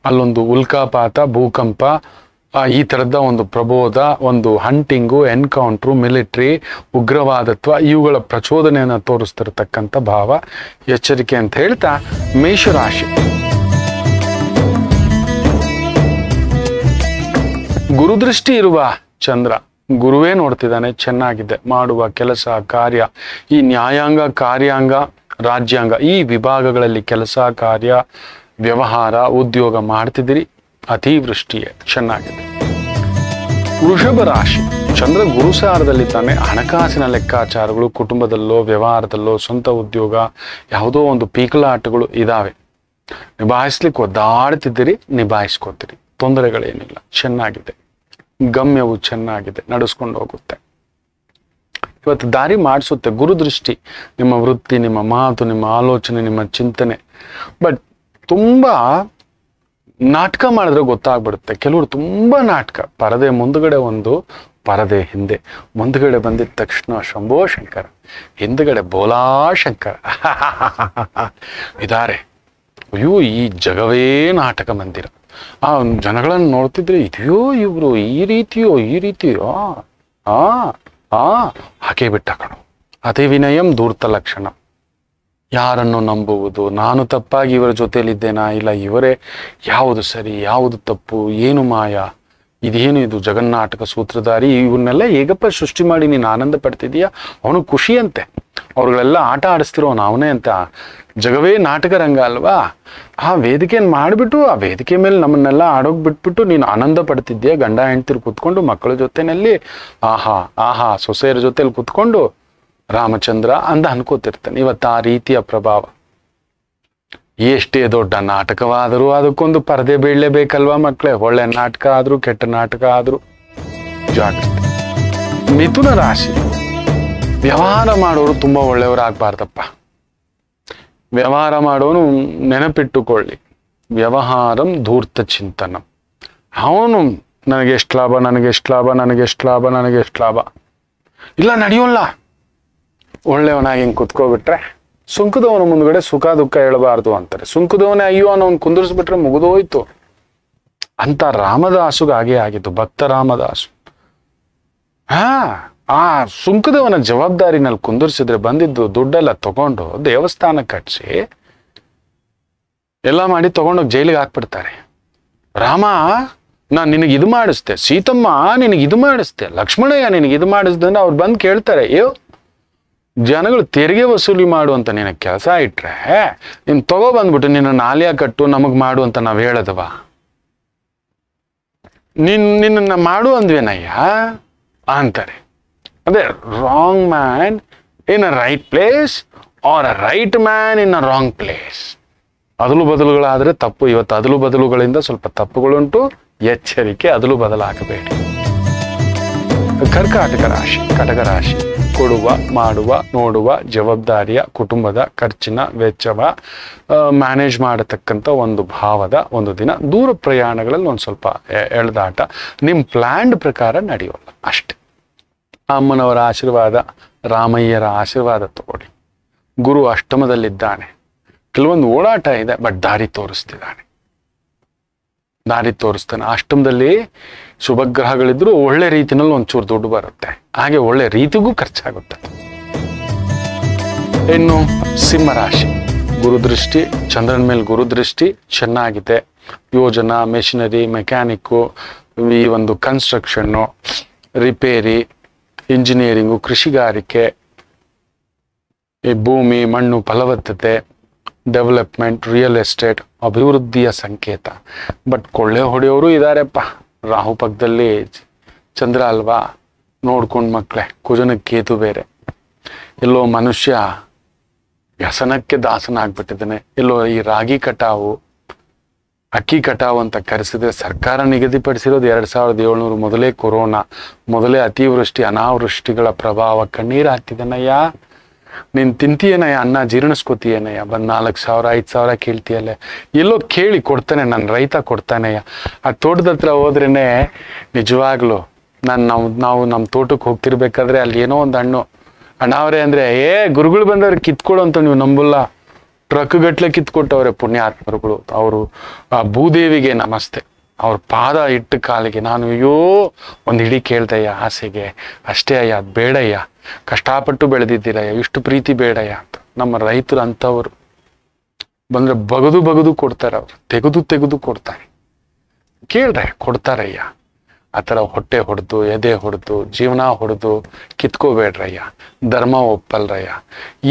ಅಲ್ಲೊಂದು ಉಲ್ಕಾಪಾತ ಭೂಕಂಪ ಈ ಥರದ ಒಂದು ಪ್ರಬೋಧ ಒಂದು ಹಂಟಿಂಗು ಎನ್ಕೌಂಟ್ರು ಮಿಲಿಟ್ರಿ ಉಗ್ರವಾದತ್ವ ಇವುಗಳ ಪ್ರಚೋದನೆಯನ್ನು ತೋರಿಸ್ತಿರತಕ್ಕಂಥ ಭಾವ ಎಚ್ಚರಿಕೆ ಅಂತ ಹೇಳ್ತಾ ಮೇಷರಾಶಿ ಗುರುದೃಷ್ಟಿ ಇರುವ ಚಂದ್ರ ಗುರುವೇ ನೋಡ್ತಿದ್ದಾನೆ ಚೆನ್ನಾಗಿದೆ ಮಾಡುವ ಕೆಲಸ ಕಾರ್ಯ ಈ ನ್ಯಾಯಾಂಗ ಕಾರ್ಯಾಂಗ ರಾಜ್ಯಾಂಗ ಈ ವಿಭಾಗಗಳಲ್ಲಿ ಕೆಲಸ ಕಾರ್ಯ ವ್ಯವಹಾರ ಉದ್ಯೋಗ ಮಾಡ್ತಿದ್ದೀರಿ ಅತಿವೃಷ್ಟಿಯೇ ಚೆನ್ನಾಗಿದೆ ವೃಷಭ ರಾಶಿ ಚಂದ್ರ ಗುರುಸಾರದಲ್ಲಿ ತಾನೆ ಹಣಕಾಸಿನ ಲೆಕ್ಕಾಚಾರಗಳು ಕುಟುಂಬದಲ್ಲೋ ವ್ಯವಹಾರದಲ್ಲೋ ಸ್ವಂತ ಉದ್ಯೋಗ ಯಾವುದೋ ಒಂದು ಪೀಕಲಾಟಗಳು ಇದಾವೆ ನಿಭಾಯಿಸ್ಲಿಕ್ಕೆ ಒದ್ದಾಡ್ತಿದ್ದೀರಿ ನಿಭಾಯಿಸ್ಕೋತೀರಿ ತೊಂದರೆಗಳೇನಿಲ್ಲ ಚೆನ್ನಾಗಿದೆ ಗಮ್ಯವು ಚೆನ್ನಾಗಿದೆ ನಡೆಸ್ಕೊಂಡು ಹೋಗುತ್ತೆ ಇವತ್ತು ದಾರಿ ಮಾಡಿಸುತ್ತೆ ಗುರುದೃಷ್ಟಿ ನಿಮ್ಮ ವೃತ್ತಿ ನಿಮ್ಮ ಮಾತು ನಿಮ್ಮ ಆಲೋಚನೆ ನಿಮ್ಮ ಚಿಂತನೆ ಬಟ್ ತುಂಬ ನಾಟಕ ಮಾಡಿದ್ರೆ ಗೊತ್ತಾಗ್ಬಿಡುತ್ತೆ ಕೆಲವರು ತುಂಬ ನಾಟಕ ಪರದೆ ಮುಂದ್ಗಡೆ ಒಂದು ಪರದೆ ಹಿಂದೆ ಮುಂದ್ಗಡೆ ಬಂದಿದ ತಕ್ಷಣ ಶಂಭೋ ಶಂಕರ ಹಿಂದ್ಗಡೆ ಬೋಲಾ ಶಂಕರ [LAUGHS] ಇದಾರೆ ಅಯ್ಯೋ ಈ ಜಗವೇ ನಾಟಕ ಮಂದಿರ ಆ ಜನಗಳನ್ನು ನೋಡ್ತಿದ್ರೆ ಇದೆಯೋ ಇವರು ಈ ರೀತಿಯೋ ಈ ರೀತಿಯೋ ಆ ಆ ಹಾಕೆ ಬಿಟ್ಟ ಕಣು ಅತಿ ವಿನಯಂ ದೂರ್ತ ಲಕ್ಷಣ ಯಾರನ್ನು ನಂಬುವುದು ನಾನು ತಪ್ಪಾಗಿ ಇವರ ಜೊತೆಯಲ್ಲಿದ್ದೇನಾ ಇಲ್ಲ ಇವರೇ ಯಾವುದು ಸರಿ ಯಾವುದು ತಪ್ಪು ಏನು ಮಾಯ ಇದೇನು ಇದು ಜಗನ್ನಾಟಕ ಸೂತ್ರಧಾರಿ ಇವನ್ನೆಲ್ಲ ಹೇಗಪ್ಪ ಸೃಷ್ಟಿ ಮಾಡಿ ನೀನು ಆನಂದ ಪಡ್ತಿದೀಯಾ ಅವನು ಖುಷಿಯಂತೆ ಅವ್ರಗಳೆಲ್ಲ ಆಟ ಆಡಿಸ್ತಿರೋ ಅವನೇ ಅಂತ ಜಗವೇ ನಾಟಕ ರಂಗ ಅಲ್ವಾ ಆ ವೇದಿಕೆಯನ್ನು ಮಾಡಿಬಿಟ್ಟು ಆ ವೇದಿಕೆ ಮೇಲೆ ನಮ್ಮನ್ನೆಲ್ಲ ಆಡೋಗಿ ಬಿಟ್ಬಿಟ್ಟು ನೀನು ಆನಂದ ಪಡ್ತಿದ್ಯಾ ಗಂಡ ಹೆಂಡ್ತಿರು ಕೂತ್ಕೊಂಡು ಮಕ್ಕಳ ಜೊತೆನಲ್ಲಿ ಆಹಾ ಆಹಾ ಸೊಸೆಯರ ಜೊತೆಲಿ ಕೂತ್ಕೊಂಡು ರಾಮಚಂದ್ರ ಅಂತ ಅನ್ಕೋತಿರ್ತಾನೆ ಇವತ್ತು ಆ ರೀತಿಯ ಪ್ರಭಾವ ಎಷ್ಟೇ ದೊಡ್ಡ ನಾಟಕವಾದರೂ ಅದಕ್ಕೊಂದು ಪರದೆ ಬೀಳಲೇಬೇಕಲ್ವಾ ಮಕ್ಕಳೇ ಒಳ್ಳೆ ನಾಟಕ ಆದರೂ ಕೆಟ್ಟ ನಾಟಕ ಆದರೂ ಜಾಗೃತಿ ಮಿಥುನ ರಾಶಿ ವ್ಯವಹಾರ ಮಾಡೋರು ತುಂಬ ಒಳ್ಳೆಯವರು ಆಗಬಾರ್ದಪ್ಪ ವ್ಯವಹಾರ ಮಾಡೋನು ನೆನಪಿಟ್ಟುಕೊಳ್ಳಿ ವ್ಯವಹಾರಂ ಧೂರ್ತ ಚಿಂತನ ಅವನು ನನಗೆ ಎಷ್ಟು ಲಾಭ ನನಗೆ ಎಷ್ಟು ಲಾಭ ನನಗೆ ಎಷ್ಟು ಲಾಭ ನನಗೆ ಎಷ್ಟು ಲಾಭ ಇಲ್ಲ ನಡೆಯೋಲ್ಲ ಒಳ್ಳೆಯವನಾಗಿ ಹಿಂಗೆ ಕುತ್ಕೋಬಿಟ್ರೆ ಸುಂಕದವನ ಮುಂದ್ಗಡೆ ಸುಖ ದುಃಖ ಹೇಳಬಾರ್ದು ಅಂತಾರೆ ಸುಂಕದವನೇ ಅಯ್ಯೋ ಅನ್ನೋನು ಕುಂದರ್ಸ್ಬಿಟ್ರೆ ಮುಗಿದೋಯ್ತು ಅಂತ ರಾಮದಾಸುಗಾಗೆ ಆಗಿದ್ದು ಭಕ್ತ ರಾಮದಾಸು ಹಾ ಆ ಸುಂಕದವನ ಜವಾಬ್ದಾರಿನಲ್ಲಿ ಕುಂದರ್ಸಿದ್ರೆ ಬಂದಿದ್ದು ದುಡ್ಡೆಲ್ಲ ತಗೊಂಡು ದೇವಸ್ಥಾನ ಕಟ್ಟಿಸಿ ಎಲ್ಲ ಮಾಡಿ ತಗೊಂಡೋಗಿ ಜೈಲಿಗೆ ಹಾಕ್ಬಿಡ್ತಾರೆ ರಾಮ ನಾನು ನಿನಗೆ ಇದು ಮಾಡಿಸ್ದೆ ಸೀತಮ್ಮ ನಿನಗೆ ಇದು ಮಾಡಿಸ್ದೆ ಲಕ್ಷ್ಮಣಯ್ಯ ನಿನಗೆ ಇದು ಮಾಡಿಸ್ದೆ ಅಂದ್ರೆ ಅವ್ರು ಬಂದು ಕೇಳ್ತಾರೆ ಅಯ್ಯೋ ಜನಗಳು ತೆರಿಗೆ ವಸೂಲಿ ಮಾಡುವಂತ ನಿನಗೆ ಕೆಲಸ ಇಟ್ಟರೆ ನೀನು ತಗೋ ಬಂದ್ಬಿಟ್ಟು ನಿನ್ನ ನಾಲಿಯ ಕಟ್ಟು ನಮಗೆ ಮಾಡು ಅಂತ ನಾವು ಹೇಳದವ ನಿನ್ ನಿನ್ನ ಮಾಡು ಅಂದ್ವೇನಯ್ಯ ಅಂತಾರೆ ಅದೇ wrong man in a right place or a right man in a wrong place ಅದಲು ಬದಲುಗಳಾದರೆ ತಪ್ಪು ಇವತ್ತು ಅದಲು ಬದಲುಗಳಿಂದ ಸ್ವಲ್ಪ ತಪ್ಪುಗಳುಂಟು ಎಚ್ಚರಿಕೆ ಅದಲು ಬದಲಾಗಬೇಡಿ ಕರ್ಕಾಟಕ ರಾಶಿ ಕಟಕ ರಾಶಿ ಕೊಡುವ ಮಾಡುವ ನೋಡುವ ಜವಾಬ್ದಾರಿಯ ಕುಟುಂಬದ ಖರ್ಚಿನ ವೆಚ್ಚವ ಮ್ಯಾನೇಜ್ ಮಾಡತಕ್ಕಂಥ ಒಂದು ಭಾವದ ಒಂದು ದಿನ ದೂರ ಪ್ರಯಾಣಗಳಲ್ಲಿ ಒಂದು ಸ್ವಲ್ಪ ಎಳೆದಾಟ ನಿಮ್ಮ ಪ್ಲ್ಯಾಂಡ್ ಪ್ರಕಾರ ನಡೆಯೋಲ್ಲ ಅಷ್ಟೆ ಅಮ್ಮನವರ ಆಶೀರ್ವಾದ ರಾಮಯ್ಯರ ಆಶೀರ್ವಾದ ತಗೊಳ್ಳಿ ಗುರು ಅಷ್ಟಮದಲ್ಲಿದ್ದಾನೆ ಕೆಲವೊಂದು ಓಡಾಟ ಇದೆ ಬಟ್ ದಾರಿ ತೋರಿಸ್ತಿದ್ದಾನೆ ದಾರಿ ತೋರಿಸ್ತಾನೆ ಅಷ್ಟಮದಲ್ಲಿ ಶುಭಗ್ರಹಗಳಿದ್ರು ಒಳ್ಳೆ ರೀತಿನಲ್ಲಿ ಒಂಚೂರು ದುಡ್ಡು ಬರುತ್ತೆ ಹಾಗೆ ಒಳ್ಳೆ ರೀತಿಗೂ ಖರ್ಚಾಗುತ್ತೆ ಇನ್ನು ಸಿಂಹರಾಶಿ ಗುರುದೃಷ್ಟಿ ಚಂದ್ರನ ಮೇಲೆ ಗುರುದೃಷ್ಟಿ ಚೆನ್ನಾಗಿದೆ ಯೋಜನಾ ಮೆಷಿನರಿ ಮೆಕ್ಯಾನಿಕ್ಕು ಈ ಒಂದು ಕನ್ಸ್ಟ್ರಕ್ಷನ್ನು ರಿಪೇರಿ ಇಂಜಿನಿಯರಿಂಗು ಕೃಷಿಗಾರಿಕೆ ಈ ಭೂಮಿ ಮಣ್ಣು ಫಲವತ್ತತೆ ಡೆವಲಪ್ಮೆಂಟ್ ರಿಯಲ್ ಎಸ್ಟೇಟ್ ಅಭಿವೃದ್ಧಿಯ ಸಂಕೇತ ಬಟ್ ಕೊಳ್ಳೆ ಹೊಡೆಯೋರು ಇದ್ದಾರೆಪ್ಪ ರಾಹು ಪಕ್ಕದಲ್ಲಿ ಚಂದ್ರ ಅಲ್ವಾ ನೋಡ್ಕೊಂಡು ಮಕ್ಕಳೇ ಕುಜನಕ್ಕೆ ಕೇತು ಬೇರೆ ಎಲ್ಲೋ ಮನುಷ್ಯ ವ್ಯಸನಕ್ಕೆ ಆಗ್ಬಿಟ್ಟಿದ್ದಾನೆ ಎಲ್ಲೋ ಈ ರಾಗಿ ಕಟಾವು ಅಕ್ಕಿ ಕಟಾವು ಅಂತ ಕರೆಸಿದ್ರೆ ಸರ್ಕಾರ ನಿಗದಿಪಡಿಸಿರೋದು ಎರಡು ಸಾವಿರದ ಏಳ್ನೂರು ಮೊದಲೇ ಕೊರೋನಾ ಮೊದಲೇ ಅತಿವೃಷ್ಟಿ ಅನಾವೃಷ್ಟಿಗಳ ಪ್ರಭಾವ ಕಣ್ಣೀರು ಹಾಕ್ತಿದನಯ್ಯ ನೀನು ತಿಂತೀಯನಯ್ಯ ಅನ್ನ ಜೀರ್ಣಿಸ್ಕೋತೀಯನಯ್ಯ ಬಂದು ನಾಲ್ಕು ಸಾವಿರ ಐದು ಸಾವಿರ ಕೇಳ್ತೀಯಲ್ಲ ಎಲ್ಲೋ ಕೇಳಿ ಕೊಡ್ತಾನೆ ನನ್ನ ರೈತ ಕೊಡ್ತಾನೆಯ ಆ ತೋಟದ ಹತ್ರ ಹೋದ್ರೇನೆ ನಿಜವಾಗ್ಲೂ ನಾನು ನಾವು ನಾವು ನಮ್ಮ ತೋಟಕ್ಕೆ ಹೋಗ್ತಿರ್ಬೇಕಾದ್ರೆ ಅಲ್ಲಿ ಏನೋ ಒಂದು ಹಣ್ಣು ಅಣ್ಣಾವ್ರೆ ಅಂದರೆ ಏ ಗುರುಗಳು ಬಂದವ್ರಿಗೆ ಕಿತ್ಕೊಳ್ಳೋ ಅಂತ ನೀವು ನಂಬಲ್ಲ ಟ್ರಕ್ ಗಟ್ಲೆ ಕಿತ್ಕೊಟ್ಟವ್ರೆ ಪುಣ್ಯಾತ್ಮರುಗಳು ಅವರು ಆ ಭೂದೇವಿಗೆ ನಮಸ್ತೆ ಅವ್ರ ಪಾದ ಇಟ್ಟ ಕಾಲಿಗೆ ನಾನು ಅಯ್ಯೋ ಒಂದು ಹಿಡಿ ಕೇಳ್ದಯ್ಯ ಆಸೆಗೆ ಅಷ್ಟೇ ಅಯ್ಯ ಬೇಡಯ್ಯ ಕಷ್ಟಪಟ್ಟು ಬೆಳೆದಿದ್ದೀರಯ್ಯ ಇಷ್ಟು ಪ್ರೀತಿ ಬೇಡಯ್ಯ ಅಂತ ನಮ್ಮ ರೈತರು ಅಂಥವ್ರು ಬಂದರೆ ಬಗದು ಬಗದು ಕೊಡ್ತಾರೆ ಅವರು ತೆಗೆದು ತೆಗೆದು ಕೊಡ್ತಾರೆ ಕೇಳ್ರೆ ಕೊಡ್ತಾರಯ್ಯ ಆ ಥರ ಹೊಟ್ಟೆ ಹೊಡೆದು ಎದೆ ಹೊಡೆದು ಜೀವನ ಹೊಡೆದು ಕಿತ್ಕೋಬೇಡ್ರಯ್ಯ ಧರ್ಮ ಒಪ್ಪಲ್ರಯ್ಯ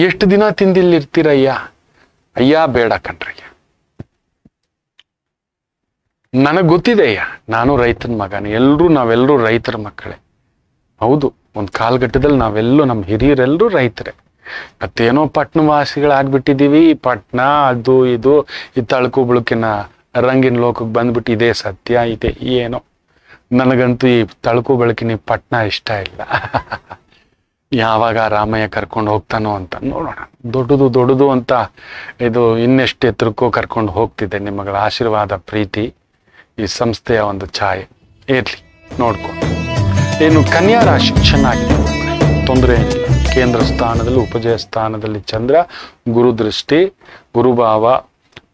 ಎಷ್ಟು ದಿನ ತಿಂದಿಲ್ಲಿರ್ತೀರಯ್ಯ ಅಯ್ಯ ಬೇಡ ನನಗ್ ನನಗೆ ಅಯ್ಯ ನಾನು ರೈತನ ಮಗನೇ ಎಲ್ಲರೂ ನಾವೆಲ್ಲರೂ ರೈತರ ಮಕ್ಕಳೇ ಹೌದು ಒಂದು ಕಾಲಘಟ್ಟದಲ್ಲಿ ನಾವೆಲ್ಲೂ ನಮ್ಮ ಹಿರಿಯರೆಲ್ಲರೂ ರೈತರೇ ಮತ್ತೇನೋ ಪಟ್ಟಣ ಈ ಪಟ್ನ ಅದು ಇದು ಈ ತಳಕು ಬುಳುಕಿನ ರಂಗಿನ ಲೋಕಕ್ಕೆ ಬಂದ್ಬಿಟ್ಟು ಇದೇ ಸತ್ಯ ಇದೆ ಏನೋ ನನಗಂತೂ ಈ ತಳಕು ಬೆಳಕಿನ ಪಟ್ಣ ಇಷ್ಟ ಇಲ್ಲ [LAUGHS] ಯಾವಾಗ ರಾಮಯ್ಯ ಕರ್ಕೊಂಡು ಹೋಗ್ತಾನೋ ಅಂತ ನೋಡೋಣ ದೊಡ್ಡದು ದೊಡ್ಡದು ಅಂತ ಇದು ಇನ್ನೆಷ್ಟು ಎತ್ತರಕ್ಕೂ ಕರ್ಕೊಂಡು ಹೋಗ್ತಿದೆ ನಿಮ್ಮಗಳ ಆಶೀರ್ವಾದ ಪ್ರೀತಿ ಈ ಸಂಸ್ಥೆಯ ಒಂದು ಛಾಯೆ ಇರಲಿ ನೋಡ್ಕೊಂಡು ಏನು ಕನ್ಯಾ ರಾಶಿ ಚೆನ್ನಾಗಿದೆ ತೊಂದರೆ ಕೇಂದ್ರ ಸ್ಥಾನದಲ್ಲಿ ಉಪಜಯ ಸ್ಥಾನದಲ್ಲಿ ಚಂದ್ರ ಗುರುದೃಷ್ಟಿ ಗುರುಭಾವ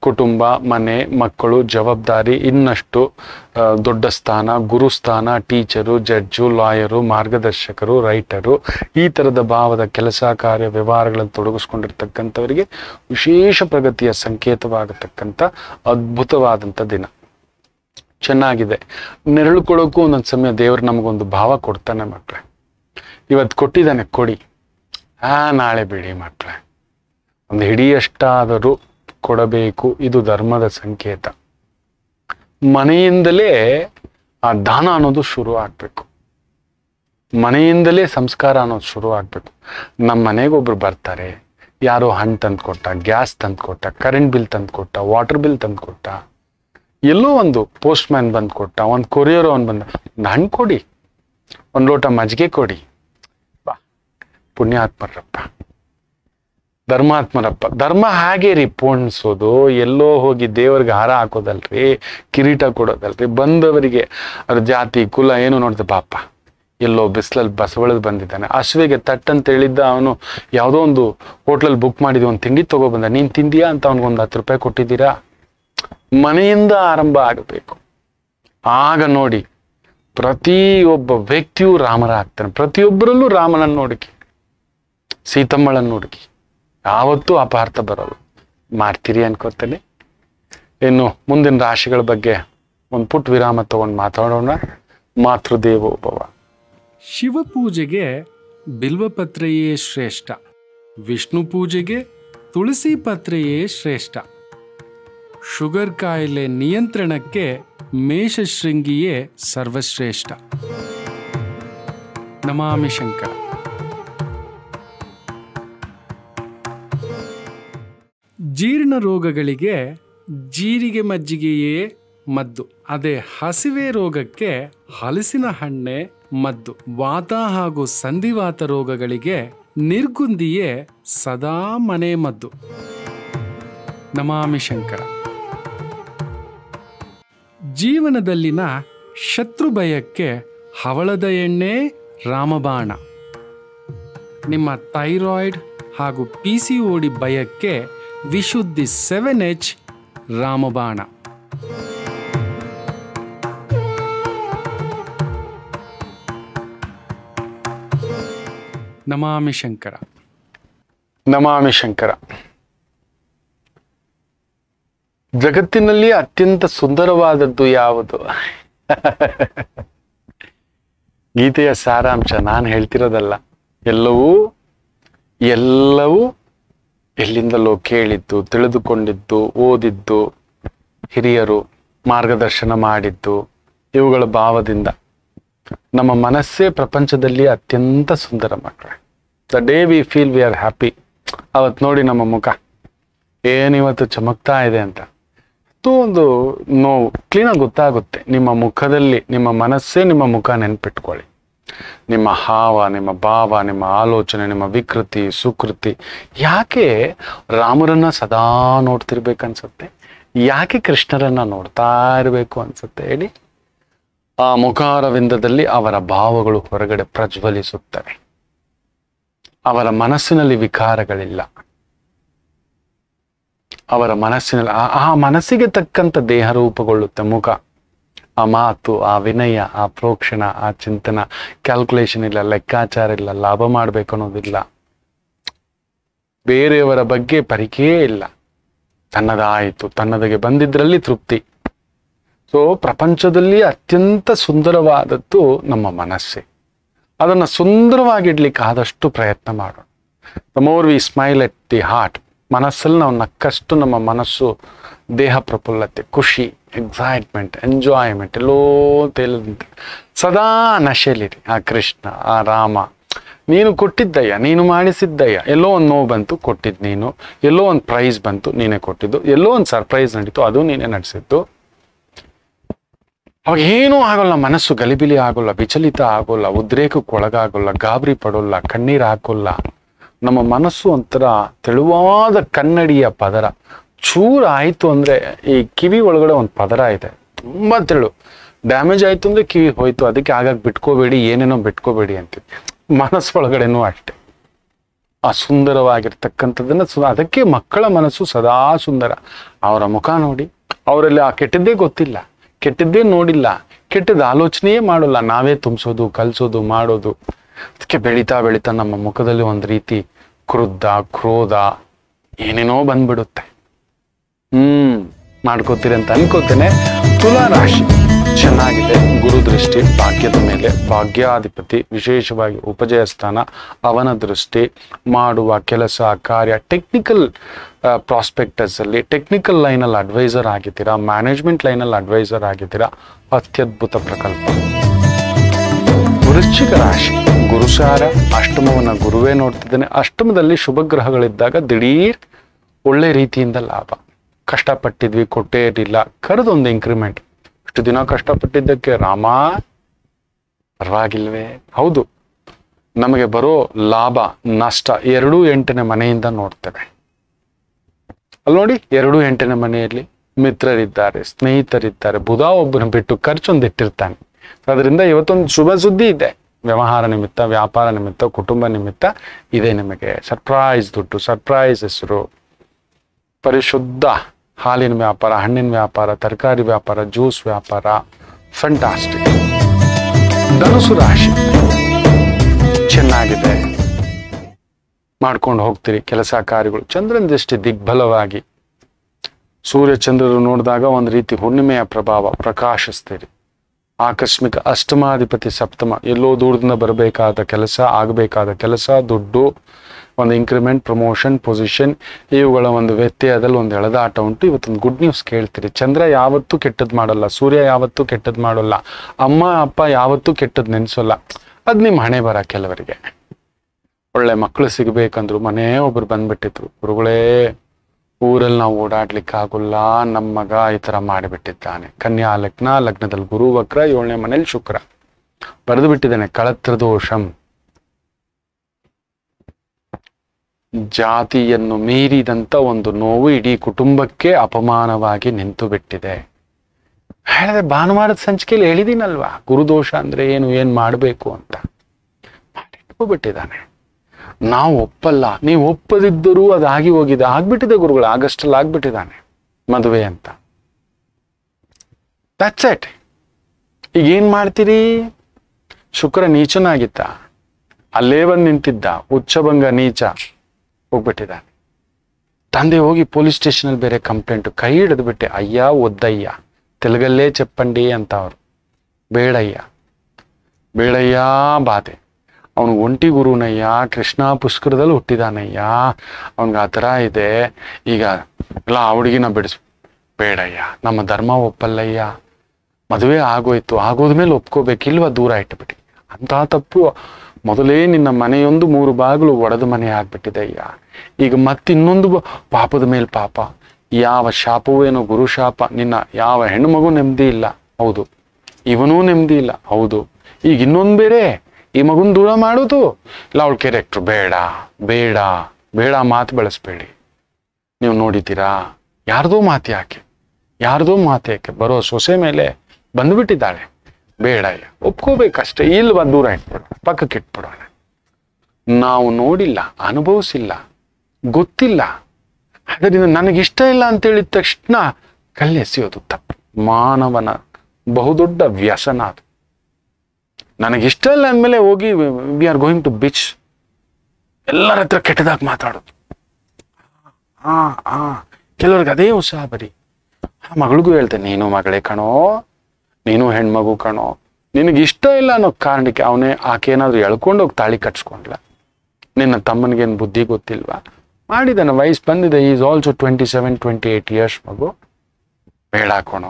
ಕುಟುಂಬ ಮನೆ ಮಕ್ಕಳು ಜವಾಬ್ದಾರಿ ಇನ್ನಷ್ಟು ದೊಡ್ಡ ಸ್ಥಾನ ಗುರುಸ್ಥಾನ ಟೀಚರು ಜಡ್ಜು ಲಾಯರು ಮಾರ್ಗದರ್ಶಕರು ರೈಟರು ಈ ಥರದ ಭಾವದ ಕೆಲಸ ಕಾರ್ಯ ವ್ಯವಹಾರಗಳನ್ನು ತೊಡಗಿಸ್ಕೊಂಡಿರ್ತಕ್ಕಂಥವರಿಗೆ ವಿಶೇಷ ಪ್ರಗತಿಯ ಸಂಕೇತವಾಗತಕ್ಕಂಥ ಅದ್ಭುತವಾದಂಥ ದಿನ ಚೆನ್ನಾಗಿದೆ ನೆರಳುಕೊಳ್ಳೋಕ್ಕೂ ಒಂದೊಂದು ಸಮಯ ದೇವರು ನಮಗೊಂದು ಭಾವ ಕೊಡ್ತಾನೆ ಮಕ್ಕಳೆ ಇವತ್ತು ಕೊಟ್ಟಿದ್ದಾನೆ ಕೊಡಿ ಆ ನಾಳೆ ಬಿಡಿ ಮಕ್ಕಳೆ ಒಂದು ಹಿಡಿಯಷ್ಟಾದರೂ ಕೊಡಬೇಕು ಇದು ಧರ್ಮದ ಸಂಕೇತ ಮನೆಯಿಂದಲೇ ಆ ದಾನ ಅನ್ನೋದು ಶುರು ಆಗ್ಬೇಕು ಮನೆಯಿಂದಲೇ ಸಂಸ್ಕಾರ ಅನ್ನೋದು ಶುರು ಆಗ್ಬೇಕು ನಮ್ಮ ಮನೆಗೊಬ್ರು ಬರ್ತಾರೆ ಯಾರೋ ಹಣ್ಣು ತಂದು ಕೊಟ್ಟ ಗ್ಯಾಸ್ ತಂದು ಕೊಟ್ಟ ಕರೆಂಟ್ ಬಿಲ್ ತಂದು ಕೊಟ್ಟ ವಾಟರ್ ಬಿಲ್ ತಂದು ಕೊಟ್ಟ ಎಲ್ಲೋ ಒಂದು ಪೋಸ್ಟ್ ಮ್ಯಾನ್ ಬಂದು ಕೊಟ್ಟ ಒಂದು ಕೊರಿಯರ್ ಅವ್ನು ಬಂದ ಒಂದು ಹಣ್ಣು ಕೊಡಿ ಒಂದು ಲೋಟ ಮಜ್ಜಿಗೆ ಕೊಡಿ ಬಾ ಪುಣ್ಯ ಧರ್ಮಾತ್ಮರಪ್ಪ ಧರ್ಮ ಹಾಗೆ ರೀ ಪೋಣಿಸೋದು ಎಲ್ಲೋ ಹೋಗಿ ದೇವರಿಗೆ ಹಾರ ಹಾಕೋದಲ್ರಿ ಕಿರೀಟ ಕೊಡೋದಲ್ರಿ ಬಂದವರಿಗೆ ಅದ್ರ ಜಾತಿ ಕುಲ ಏನು ನೋಡಿದೆ ಪಾಪ ಎಲ್ಲೋ ಬಿಸಿಲಲ್ಲಿ ಬಸವಳದ್ ಬಂದಿದ್ದಾನೆ ಅಶ್ವಿಗೆ ತಟ್ ಅಂತ ಹೇಳಿದ್ದ ಅವನು ಯಾವುದೋ ಒಂದು ಹೋಟ್ಲಲ್ಲಿ ಬುಕ್ ಮಾಡಿದ್ವಿ ಒಂದು ತಿಂಡಿ ತಗೊಬಂದ ನೀನು ತಿಂದಿಯಾ ಅಂತ ಒಂದು ಹತ್ತು ರೂಪಾಯಿ ಕೊಟ್ಟಿದ್ದೀರಾ ಮನೆಯಿಂದ ಆರಂಭ ಆಗಬೇಕು ಆಗ ನೋಡಿ ಪ್ರತಿಯೊಬ್ಬ ವ್ಯಕ್ತಿಯೂ ರಾಮರ ಆಗ್ತಾನೆ ಪ್ರತಿಯೊಬ್ಬರಲ್ಲೂ ರಾಮನನ್ನು ಹುಡುಕಿ ಸೀತಮ್ಮಳನ್ನು ಹುಡುಕಿ ಯಾವತ್ತೂ ಅಪಾರ್ಥ ಬರೋದು ಮಾಡ್ತೀರಿ ಅನ್ಕೋತೇನೆ ಇನ್ನು ಮುಂದಿನ ರಾಶಿಗಳ ಬಗ್ಗೆ ಒಂದು ಪುಟ್ ವಿರಾಮ ತಗೊಂಡು ಮಾತಾಡೋಣ ಮಾತೃದೇವೋಭವ ಶಿವಪೂಜೆಗೆ ಬಿಲ್ವಪತ್ರೆಯೇ ಶ್ರೇಷ್ಠ ವಿಷ್ಣು ಪೂಜೆಗೆ ತುಳಸಿ ಪತ್ರೆಯೇ ಶ್ರೇಷ್ಠ ಶುಗರ್ ಕಾಯಿಲೆ ನಿಯಂತ್ರಣಕ್ಕೆ ಮೇಷಶೃಂಗಿಯೇ ಸರ್ವಶ್ರೇಷ್ಠ ನಮಾಮಿ ಶಂಕರ ಜೀರ್ಣ ರೋಗಗಳಿಗೆ ಜೀರಿಗೆ ಮಜ್ಜಿಗೆಯೇ ಮದ್ದು ಅದೇ ಹಸಿವೆ ರೋಗಕ್ಕೆ ಹಲಸಿನ ಹಣ್ಣೆ ಮದ್ದು ವಾತ ಹಾಗೂ ಸಂಧಿವಾತ ರೋಗಗಳಿಗೆ ನಿರ್ಗುಂದಿಯೇ ಸದಾ ಮನೆ ಮದ್ದು ನಮಾಮಿ ಶಂಕರ ಜೀವನದಲ್ಲಿನ ಶತ್ರು ಭಯಕ್ಕೆ ಹವಳದ ಎಣ್ಣೆ ರಾಮಬಾಣ ನಿಮ್ಮ ಥೈರಾಯ್ಡ್ ಹಾಗೂ ಪಿ ಸಿ ಓಡಿ ಭಯಕ್ಕೆ ವಿಶುದ್ಧಿ ಸೆವೆನ್ ಎಚ್ ರಾಮಬಾಣ ನಮಾಮಿ ಶಂಕರ ನಮಾಮಿ ಶಂಕರ ಜಗತ್ತಿನಲ್ಲಿ ಅತ್ಯಂತ ಸುಂದರವಾದದ್ದು ಯಾವುದು ಗೀತೆಯ ಸಾರಾಂಶ ನಾನು ಹೇಳ್ತಿರೋದಲ್ಲ ಎಲ್ಲವೂ ಎಲ್ಲವೂ ಎಲ್ಲಿಂದಲೋ ಕೇಳಿದ್ದು ತಿಳಿದುಕೊಂಡಿದ್ದು ಓದಿದ್ದು ಹಿರಿಯರು ಮಾರ್ಗದರ್ಶನ ಮಾಡಿದ್ದು ಇವುಗಳ ಭಾವದಿಂದ ನಮ್ಮ ಮನಸ್ಸೇ ಪ್ರಪಂಚದಲ್ಲಿ ಅತ್ಯಂತ ಸುಂದರ ಮಕ್ಕಳೇ the day we feel we are happy ಅವತ್ತು ನೋಡಿ ನಮ್ಮ ಮುಖ ಏನಿವತ್ತು ಚಮಕ್ತಾ ಇದೆ ಅಂತ ಅದು ಒಂದು ನೋವು ಕ್ಲೀನಾಗಿ ಗೊತ್ತಾಗುತ್ತೆ ನಿಮ್ಮ ಮುಖದಲ್ಲಿ ನಿಮ್ಮ ಮನಸ್ಸೇ ನಿಮ್ಮ ಮುಖ ನೆನ್ಪಿಟ್ಕೊಳ್ಳಿ ನಿಮ್ಮ ಹಾವ ನಿಮ್ಮ ಭಾವ ನಿಮ್ಮ ಆಲೋಚನೆ ನಿಮ್ಮ ವಿಕೃತಿ ಸುಕೃತಿ ಯಾಕೆ ರಾಮರನ್ನ ಸದಾ ನೋಡ್ತಿರ್ಬೇಕನ್ಸುತ್ತೆ ಯಾಕೆ ಕೃಷ್ಣರನ್ನ ನೋಡ್ತಾ ಇರಬೇಕು ಅನ್ಸುತ್ತೆ ಹೇಳಿ ಆ ಮುಖಾರವಿಂದದಲ್ಲಿ ಅವರ ಭಾವಗಳು ಹೊರಗಡೆ ಪ್ರಜ್ವಲಿಸುತ್ತವೆ ಅವರ ಮನಸ್ಸಿನಲ್ಲಿ ವಿಕಾರಗಳಿಲ್ಲ ಅವರ ಮನಸ್ಸಿನಲ್ಲಿ ಆ ಮನಸ್ಸಿಗೆ ತಕ್ಕಂತ ದೇಹ ರೂಪಗೊಳ್ಳುತ್ತೆ ಮುಖ ಆ ಮಾತು ಆ ವಿನಯ ಆ ಪ್ರೋಕ್ಷಣ ಆ ಚಿಂತನ ಕ್ಯಾಲ್ಕುಲೇಷನ್ ಇಲ್ಲ ಲೆಕ್ಕಾಚಾರ ಇಲ್ಲ ಲಾಭ ಮಾಡಬೇಕು ಅನ್ನೋದಿಲ್ಲ ಬೇರೆಯವರ ಬಗ್ಗೆ ಪರಿಕೆಯೇ ಇಲ್ಲ ತನ್ನದಾಯಿತು ತನ್ನದಗೆ ಬಂದಿದ್ರಲ್ಲಿ ತೃಪ್ತಿ ಸೊ ಪ್ರಪಂಚದಲ್ಲಿ ಅತ್ಯಂತ ಸುಂದರವಾದದ್ದು ನಮ್ಮ ಮನಸ್ಸೇ ಅದನ್ನು ಸುಂದರವಾಗಿಡ್ಲಿಕ್ಕೆ ಆದಷ್ಟು ಪ್ರಯತ್ನ ಮಾಡೋಣ the more we smile at the heart ಮನಸ್ಸಲ್ಲಿ ನಾವು ನಕ್ಕಷ್ಟು ನಮ್ಮ ಮನಸ್ಸು ದೇಹ ಪ್ರಫುಲ್ಲತೆ ಖುಷಿ ಎಕ್ಸೈಟ್ಮೆಂಟ್ ಎಂಜಾಯ್ಮೆಂಟ್ ಎಲ್ಲೋ ತೇಲದಂತೆ ಸದಾ ನಶೆಯಲ್ಲಿರಿ ಆ ಕೃಷ್ಣ ಆ ರಾಮ ನೀನು ಕೊಟ್ಟಿದ್ದಯ್ಯ ನೀನು ಮಾಡಿಸಿದ್ದಯ್ಯ ಎಲ್ಲೋ ಒಂದು ನೋವು ಬಂತು ಕೊಟ್ಟಿದ್ದು ನೀನು ಎಲ್ಲೋ ಒಂದು ಪ್ರೈಸ್ ಬಂತು ನೀನೇ ಕೊಟ್ಟಿದ್ದು ಎಲ್ಲೋ ಒಂದು ಸರ್ಪ್ರೈಸ್ ನಡೀತು ಅದು ನೀನೇ ನಡೆಸಿದ್ದು ಅವಾಗ ಏನೂ ಆಗೋಲ್ಲ ಮನಸ್ಸು ಗಲಿಬಿಲಿ ಆಗೋಲ್ಲ ವಿಚಲಿತ ಆಗೋಲ್ಲ ಉದ್ರೇಕಕ್ಕೊಳಗಾಗೋಲ್ಲ ಗಾಬರಿ ಪಡೋಲ್ಲ ಕಣ್ಣೀರು ಹಾಕೋಲ್ಲ ನಮ್ಮ ಮನಸ್ಸು ಒಂಥರ ತೆಳುವಾದ ಕನ್ನಡಿಯ ಪದರ ಚೂರು ಆಯಿತು ಅಂದರೆ ಈ ಕಿವಿ ಒಳಗಡೆ ಒಂದು ಪದರ ಇದೆ ತುಂಬ ತೆಳು ಡ್ಯಾಮೇಜ್ ಆಯಿತು ಅಂದರೆ ಕಿವಿ ಹೋಯ್ತು ಅದಕ್ಕೆ ಆಗಾಗ ಬಿಟ್ಕೋಬೇಡಿ ಏನೇನೋ ಬಿಟ್ಕೋಬೇಡಿ ಅಂತ ಮನಸ್ಸು ಒಳಗಡೆನೂ ಅಷ್ಟೆ ಆ ಸುಂದರವಾಗಿರ್ತಕ್ಕಂಥದ್ದನ್ನು ಅದಕ್ಕೆ ಮಕ್ಕಳ ಮನಸ್ಸು ಸದಾ ಸುಂದರ ಅವರ ಮುಖ ನೋಡಿ ಅವರಲ್ಲಿ ಆ ಕೆಟ್ಟದ್ದೇ ಗೊತ್ತಿಲ್ಲ ಕೆಟ್ಟದ್ದೇ ನೋಡಿಲ್ಲ ಕೆಟ್ಟದ ಆಲೋಚನೆಯೇ ಮಾಡೋಲ್ಲ ನಾವೇ ತುಂಬಿಸೋದು ಕಲ್ಸೋದು ಮಾಡೋದು ಅದಕ್ಕೆ ಬೆಳೀತಾ ಬೆಳೀತಾ ನಮ್ಮ ಮುಖದಲ್ಲಿ ಒಂದು ರೀತಿ ಕ್ರುದ್ಧ ಕ್ರೋಧ ಏನೇನೋ ಬಂದ್ಬಿಡುತ್ತೆ ಹ್ಮ್ ಮಾಡ್ಕೋತೀರಿ ಅಂತ ಅನ್ಕೋತೇನೆ ತುಲಾ ರಾಶಿ ಚೆನ್ನಾಗಿದೆ ಗುರು ದೃಷ್ಟಿ ಭಾಗ್ಯದ ಮೇಲೆ ಭಾಗ್ಯಾಧಿಪತಿ ವಿಶೇಷವಾಗಿ ಉಪಜಯ ಸ್ಥಾನ ಅವನ ದೃಷ್ಟಿ ಮಾಡುವ ಕೆಲಸ ಕಾರ್ಯ ಟೆಕ್ನಿಕಲ್ ಪ್ರಾಸ್ಪೆಕ್ಟಸ್ ಅಲ್ಲಿ ಟೆಕ್ನಿಕಲ್ ಲೈನಲ್ಲಿ ಅಡ್ವೈಸರ್ ಆಗಿದ್ದೀರಾ ಮ್ಯಾನೇಜ್ಮೆಂಟ್ ಲೈನಲ್ಲಿ ಅಡ್ವೈಸರ್ ಆಗಿದ್ದೀರಾ ಅತ್ಯದ್ಭುತ ಪ್ರಕಲ್ಪ ವೃಶ್ಚಿಕ ರಾಶಿ ಗುರುಸಾರ ಅಷ್ಟಮವನ್ನ ಗುರುವೇ ನೋಡ್ತಿದ್ದೇನೆ ಅಷ್ಟಮದಲ್ಲಿ ಶುಭ ಗ್ರಹಗಳಿದ್ದಾಗ ದಿಢೀರ್ ಒಳ್ಳೆ ರೀತಿಯಿಂದ ಲಾಭ ಕಷ್ಟಪಟ್ಟಿದ್ವಿ ಕೊಟ್ಟೇ ಇರಲಿಲ್ಲ ಕರೆದೊಂದು ಇನ್ಕ್ರಿಮೆಂಟ್ ಇಷ್ಟು ದಿನ ಕಷ್ಟಪಟ್ಟಿದ್ದಕ್ಕೆ ರಾಮ ಪರವಾಗಿಲ್ವೇ ಹೌದು ನಮಗೆ ಬರೋ ಲಾಭ ನಷ್ಟ ಎರಡು ಎಂಟನೇ ಮನೆಯಿಂದ ನೋಡ್ತೇವೆ ಅಲ್ಲಿ ನೋಡಿ ಎರಡು ಎಂಟನೇ ಮನೆಯಲ್ಲಿ ಮಿತ್ರರಿದ್ದಾರೆ ಸ್ನೇಹಿತರಿದ್ದಾರೆ ಬುಧ ಒಬ್ಬನ ಬಿಟ್ಟು ಖರ್ಚೊಂದು ಇಟ್ಟಿರ್ತಾನೆ ಅದರಿಂದ ಇವತ್ತೊಂದು ಶುಭ ಸುದ್ದಿ ಇದೆ ವ್ಯವಹಾರ ನಿಮಿತ್ತ ವ್ಯಾಪಾರ ನಿಮಿತ್ತ ಕುಟುಂಬ ನಿಮಿತ್ತ ಇದೆ ನಿಮಗೆ ಸರ್ಪ್ರೈಸ್ ದುಡ್ಡು ಸರ್ಪ್ರೈಸ್ ಹೆಸರು ಪರಿಶುದ್ಧ ಹಾಲಿನ ವ್ಯಾಪಾರ ಹಣ್ಣಿನ ವ್ಯಾಪಾರ ತರಕಾರಿ ವ್ಯಾಪಾರ ಜ್ಯೂಸ್ ವ್ಯಾಪಾರ ಫ್ಯಾಂಟಾಸ್ಟಿಕ್ ಧನುಸು ರಾಶಿ ಚೆನ್ನಾಗಿದೆ ಮಾಡ್ಕೊಂಡು ಹೋಗ್ತೀರಿ ಕೆಲಸ ಕಾರ್ಯಗಳು ಚಂದ್ರನ ದೃಷ್ಟಿ ದಿಗ್ಬಲವಾಗಿ ಸೂರ್ಯ ಚಂದ್ರರು ನೋಡಿದಾಗ ಒಂದು ರೀತಿ ಹುಣ್ಣಿಮೆಯ ಪ್ರಭಾವ ಪ್ರಕಾಶಿಸ್ತೀರಿ ಆಕಸ್ಮಿಕ ಅಷ್ಟಮಾಧಿಪತಿ ಸಪ್ತಮ ಎಲ್ಲೋ ದೂರದಿಂದ ಬರಬೇಕಾದ ಕೆಲಸ ಆಗಬೇಕಾದ ಕೆಲಸ ದುಡ್ಡು ಒಂದು ಇನ್ಕ್ರಿಮೆಂಟ್ ಪ್ರಮೋಷನ್ ಪೊಸಿಷನ್ ಇವುಗಳ ಒಂದು ವ್ಯತ್ಯಯದಲ್ಲಿ ಒಂದು ಎಳೆದಾಟ ಉಂಟು ಇವತ್ತೊಂದು ಗುಡ್ ನ್ಯೂಸ್ ಕೇಳ್ತೀರಿ ಚಂದ್ರ ಯಾವತ್ತೂ ಕೆಟ್ಟದ್ ಮಾಡಲ್ಲ ಸೂರ್ಯ ಯಾವತ್ತೂ ಕೆಟ್ಟದ್ದು ಮಾಡೋಲ್ಲ ಅಮ್ಮ ಅಪ್ಪ ಯಾವತ್ತೂ ಕೆಟ್ಟದ್ ನೆನ್ಸೋಲ್ಲ ಅದು ನಿಮ್ಮ ಹಣೆ ಬರ ಕೆಲವರಿಗೆ ಒಳ್ಳೆ ಮಕ್ಕಳು ಸಿಗಬೇಕಂದ್ರು ಮನೆ ಒಬ್ರು ಬಂದ್ಬಿಟ್ಟಿದ್ರು ಗುರುಗಳೇ ಊರಲ್ಲಿ ನಾವು ಓಡಾಡ್ಲಿಕ್ಕೆ ಆಗೋಲ್ಲ ನಮ್ಮ ಮಗ ಈ ತರ ಮಾಡಿಬಿಟ್ಟಿದ್ದಾನೆ ಕನ್ಯಾ ಲಗ್ನ ಲಗ್ನದಲ್ಲಿ ಗುರು ವಕ್ರ ಏಳನೇ ಮನೇಲಿ ಶುಕ್ರ ಬರೆದು ಬಿಟ್ಟಿದ್ದಾನೆ ಕಳತ್ರ ದೋಷಂ ಜಾತಿಯನ್ನು ಮೀರಿದಂತ ಒಂದು ನೋವು ಇಡೀ ಕುಟುಂಬಕ್ಕೆ ಅಪಮಾನವಾಗಿ ನಿಂತು ಬಿಟ್ಟಿದೆ ಹೇಳಿದ್ರೆ ಭಾನುವಾರದ ಸಂಚಿಕೆಯಲ್ಲಿ ಹೇಳಿದೀನಲ್ವಾ ಗುರುದೋಷ ಅಂದ್ರೆ ಏನು ಏನು ಮಾಡಬೇಕು ಅಂತ ಬಿಟ್ಟಿದ್ದಾನೆ ನಾವು ಒಪ್ಪಲ್ಲ ನೀವು ಒಪ್ಪದಿದ್ದರೂ ಅದು ಆಗಿ ಹೋಗಿದೆ ಆಗ್ಬಿಟ್ಟಿದೆ ಗುರುಗಳು ಆಗಸ್ಟಲ್ಲಿ ಆಗ್ಬಿಟ್ಟಿದ್ದಾನೆ ಮದುವೆ ಅಂತ ದಟ್ಸ್ ಎಟ್ ಈಗ ಏನ್ ಮಾಡ್ತೀರಿ ಶುಕ್ರ ನೀಚನಾಗಿತ್ತ ಅಲ್ಲೇ ಬಂದು ನಿಂತಿದ್ದ ಉಚ್ಚಭಂಗ ನೀಚ ಹೋಗ್ಬಿಟ್ಟಿದ್ದಾನೆ ತಂದೆ ಹೋಗಿ ಪೊಲೀಸ್ ಸ್ಟೇಷನಲ್ಲಿ ಬೇರೆ ಕಂಪ್ಲೇಂಟು ಕೈ ಹಿಡಿದ್ಬಿಟ್ಟೆ ಬಿಟ್ಟೆ ಅಯ್ಯ ಒದ್ದಯ್ಯ ತೆಲುಗಲ್ಲೇ ಚೆಪ್ಪಂಡಿ ಅಂತ ಅವರು ಬೇಡಯ್ಯ ಬೇಡಯ್ಯ ಬಾತೆ ಅವನು ಒಂಟಿ ಗುರುನಯ್ಯ ಕೃಷ್ಣ ಪುಷ್ಕರದಲ್ಲಿ ಹುಟ್ಟಿದಾನಯ್ಯ ಅವನಿಗೆ ಆ ಥರ ಇದೆ ಈಗ ಎಲ್ಲ ಆ ಹುಡುಗಿನ ಬಿಡಿಸ್ ಬೇಡಯ್ಯ ನಮ್ಮ ಧರ್ಮ ಒಪ್ಪಲ್ಲಯ್ಯ ಮದುವೆ ಆಗೋಯ್ತು ಆಗೋದ್ಮೇಲೆ ಒಪ್ಕೋಬೇಕಿಲ್ವ ದೂರ ಇಟ್ಬಿಟ್ಟು ಅಂತ ತಪ್ಪು ಮೊದಲೇ ನಿನ್ನ ಮನೆಯೊಂದು ಮೂರು ಬಾಗಿಲು ಒಡೆದ ಮನೆ ಆಗ್ಬಿಟ್ಟಿದೆ ಈಗ ಈಗ ಮತ್ತಿನ್ನೊಂದು ಪಾಪದ ಮೇಲೆ ಪಾಪ ಯಾವ ಏನೋ ಗುರು ಶಾಪ ನಿನ್ನ ಯಾವ ಹೆಣ್ಣು ನೆಮ್ಮದಿ ಇಲ್ಲ ಹೌದು ಇವನೂ ನೆಮ್ಮದಿ ಇಲ್ಲ ಹೌದು ಈಗ ಇನ್ನೊಂದು ಬೇರೆ ಈ ಮಗುನ ದೂರ ಮಾಡೋದು ಇಲ್ಲ ಅವಳ ಕೆರೆಕ್ಟ್ರು ಬೇಡ ಬೇಡ ಬೇಡ ಮಾತು ಬೆಳೆಸ್ಬೇಡಿ ನೀವು ನೋಡಿದ್ದೀರಾ ಯಾರ್ದೋ ಮಾತು ಯಾಕೆ ಯಾರ್ದೋ ಮಾತು ಯಾಕೆ ಬರೋ ಸೊಸೆ ಮೇಲೆ ಬಂದುಬಿಟ್ಟಿದ್ದಾಳೆ ಬೇಡ ಒಪ್ಕೋಬೇಕಷ್ಟೇ ಇಲ್ವಾ ದೂರ ಇಟ್ಬಿಡೋಣ ಪಕ್ಕಕ್ಕೆ ಇಟ್ಬಿಡೋಣ ನಾವು ನೋಡಿಲ್ಲ ಅನುಭವಿಸಿಲ್ಲ ಗೊತ್ತಿಲ್ಲ ಅದರಿಂದ ನನಗಿಷ್ಟ ಇಲ್ಲ ಅಂತೇಳಿದ ತಕ್ಷಣ ಕಲ್ಲೆಸೆಯೋದು ತಪ್ಪು ಮಾನವನ ಬಹುದೊಡ್ಡ ವ್ಯಸನ ಅದು ನನಗಿಷ್ಟ ಇಲ್ಲ ಅಂದಮೇಲೆ ಹೋಗಿ we are going to bitch ಎಲ್ಲರ ಹತ್ರ ಕೆಟ್ಟದಾಗ ಮಾತಾಡೋದು ಹಾ ಹಾ ಕೆಲವ್ರಿಗೆ ಅದೇ ಉತ್ಸಾಹ ಬರೀ ಮಗಳಿಗೂ ಹೇಳ್ತೇನೆ ನೀನು ಮಗಳೇ ಕಣೋ ನೀನು ಹೆಣ್ಮಗು ಕಣೋ ನಿನಗೆ ಇಷ್ಟ ಇಲ್ಲ ಅನ್ನೋ ಕಾರಣಕ್ಕೆ ಅವನೇ ಏನಾದ್ರೂ ಎಳ್ಕೊಂಡು ಹೋಗಿ ತಾಳಿ ಕಟ್ಸ್ಕೊಂಡ್ಲ ನಿನ್ನ ತಮ್ಮನಿಗೇನು ಬುದ್ಧಿ ಗೊತ್ತಿಲ್ವಾ ಮಾಡಿದ್ದಾನೆ ವಯಸ್ಸು ಬಂದಿದೆ is also twenty seven twenty eight years ಮಗು ಹೇಳಾಕೋಣ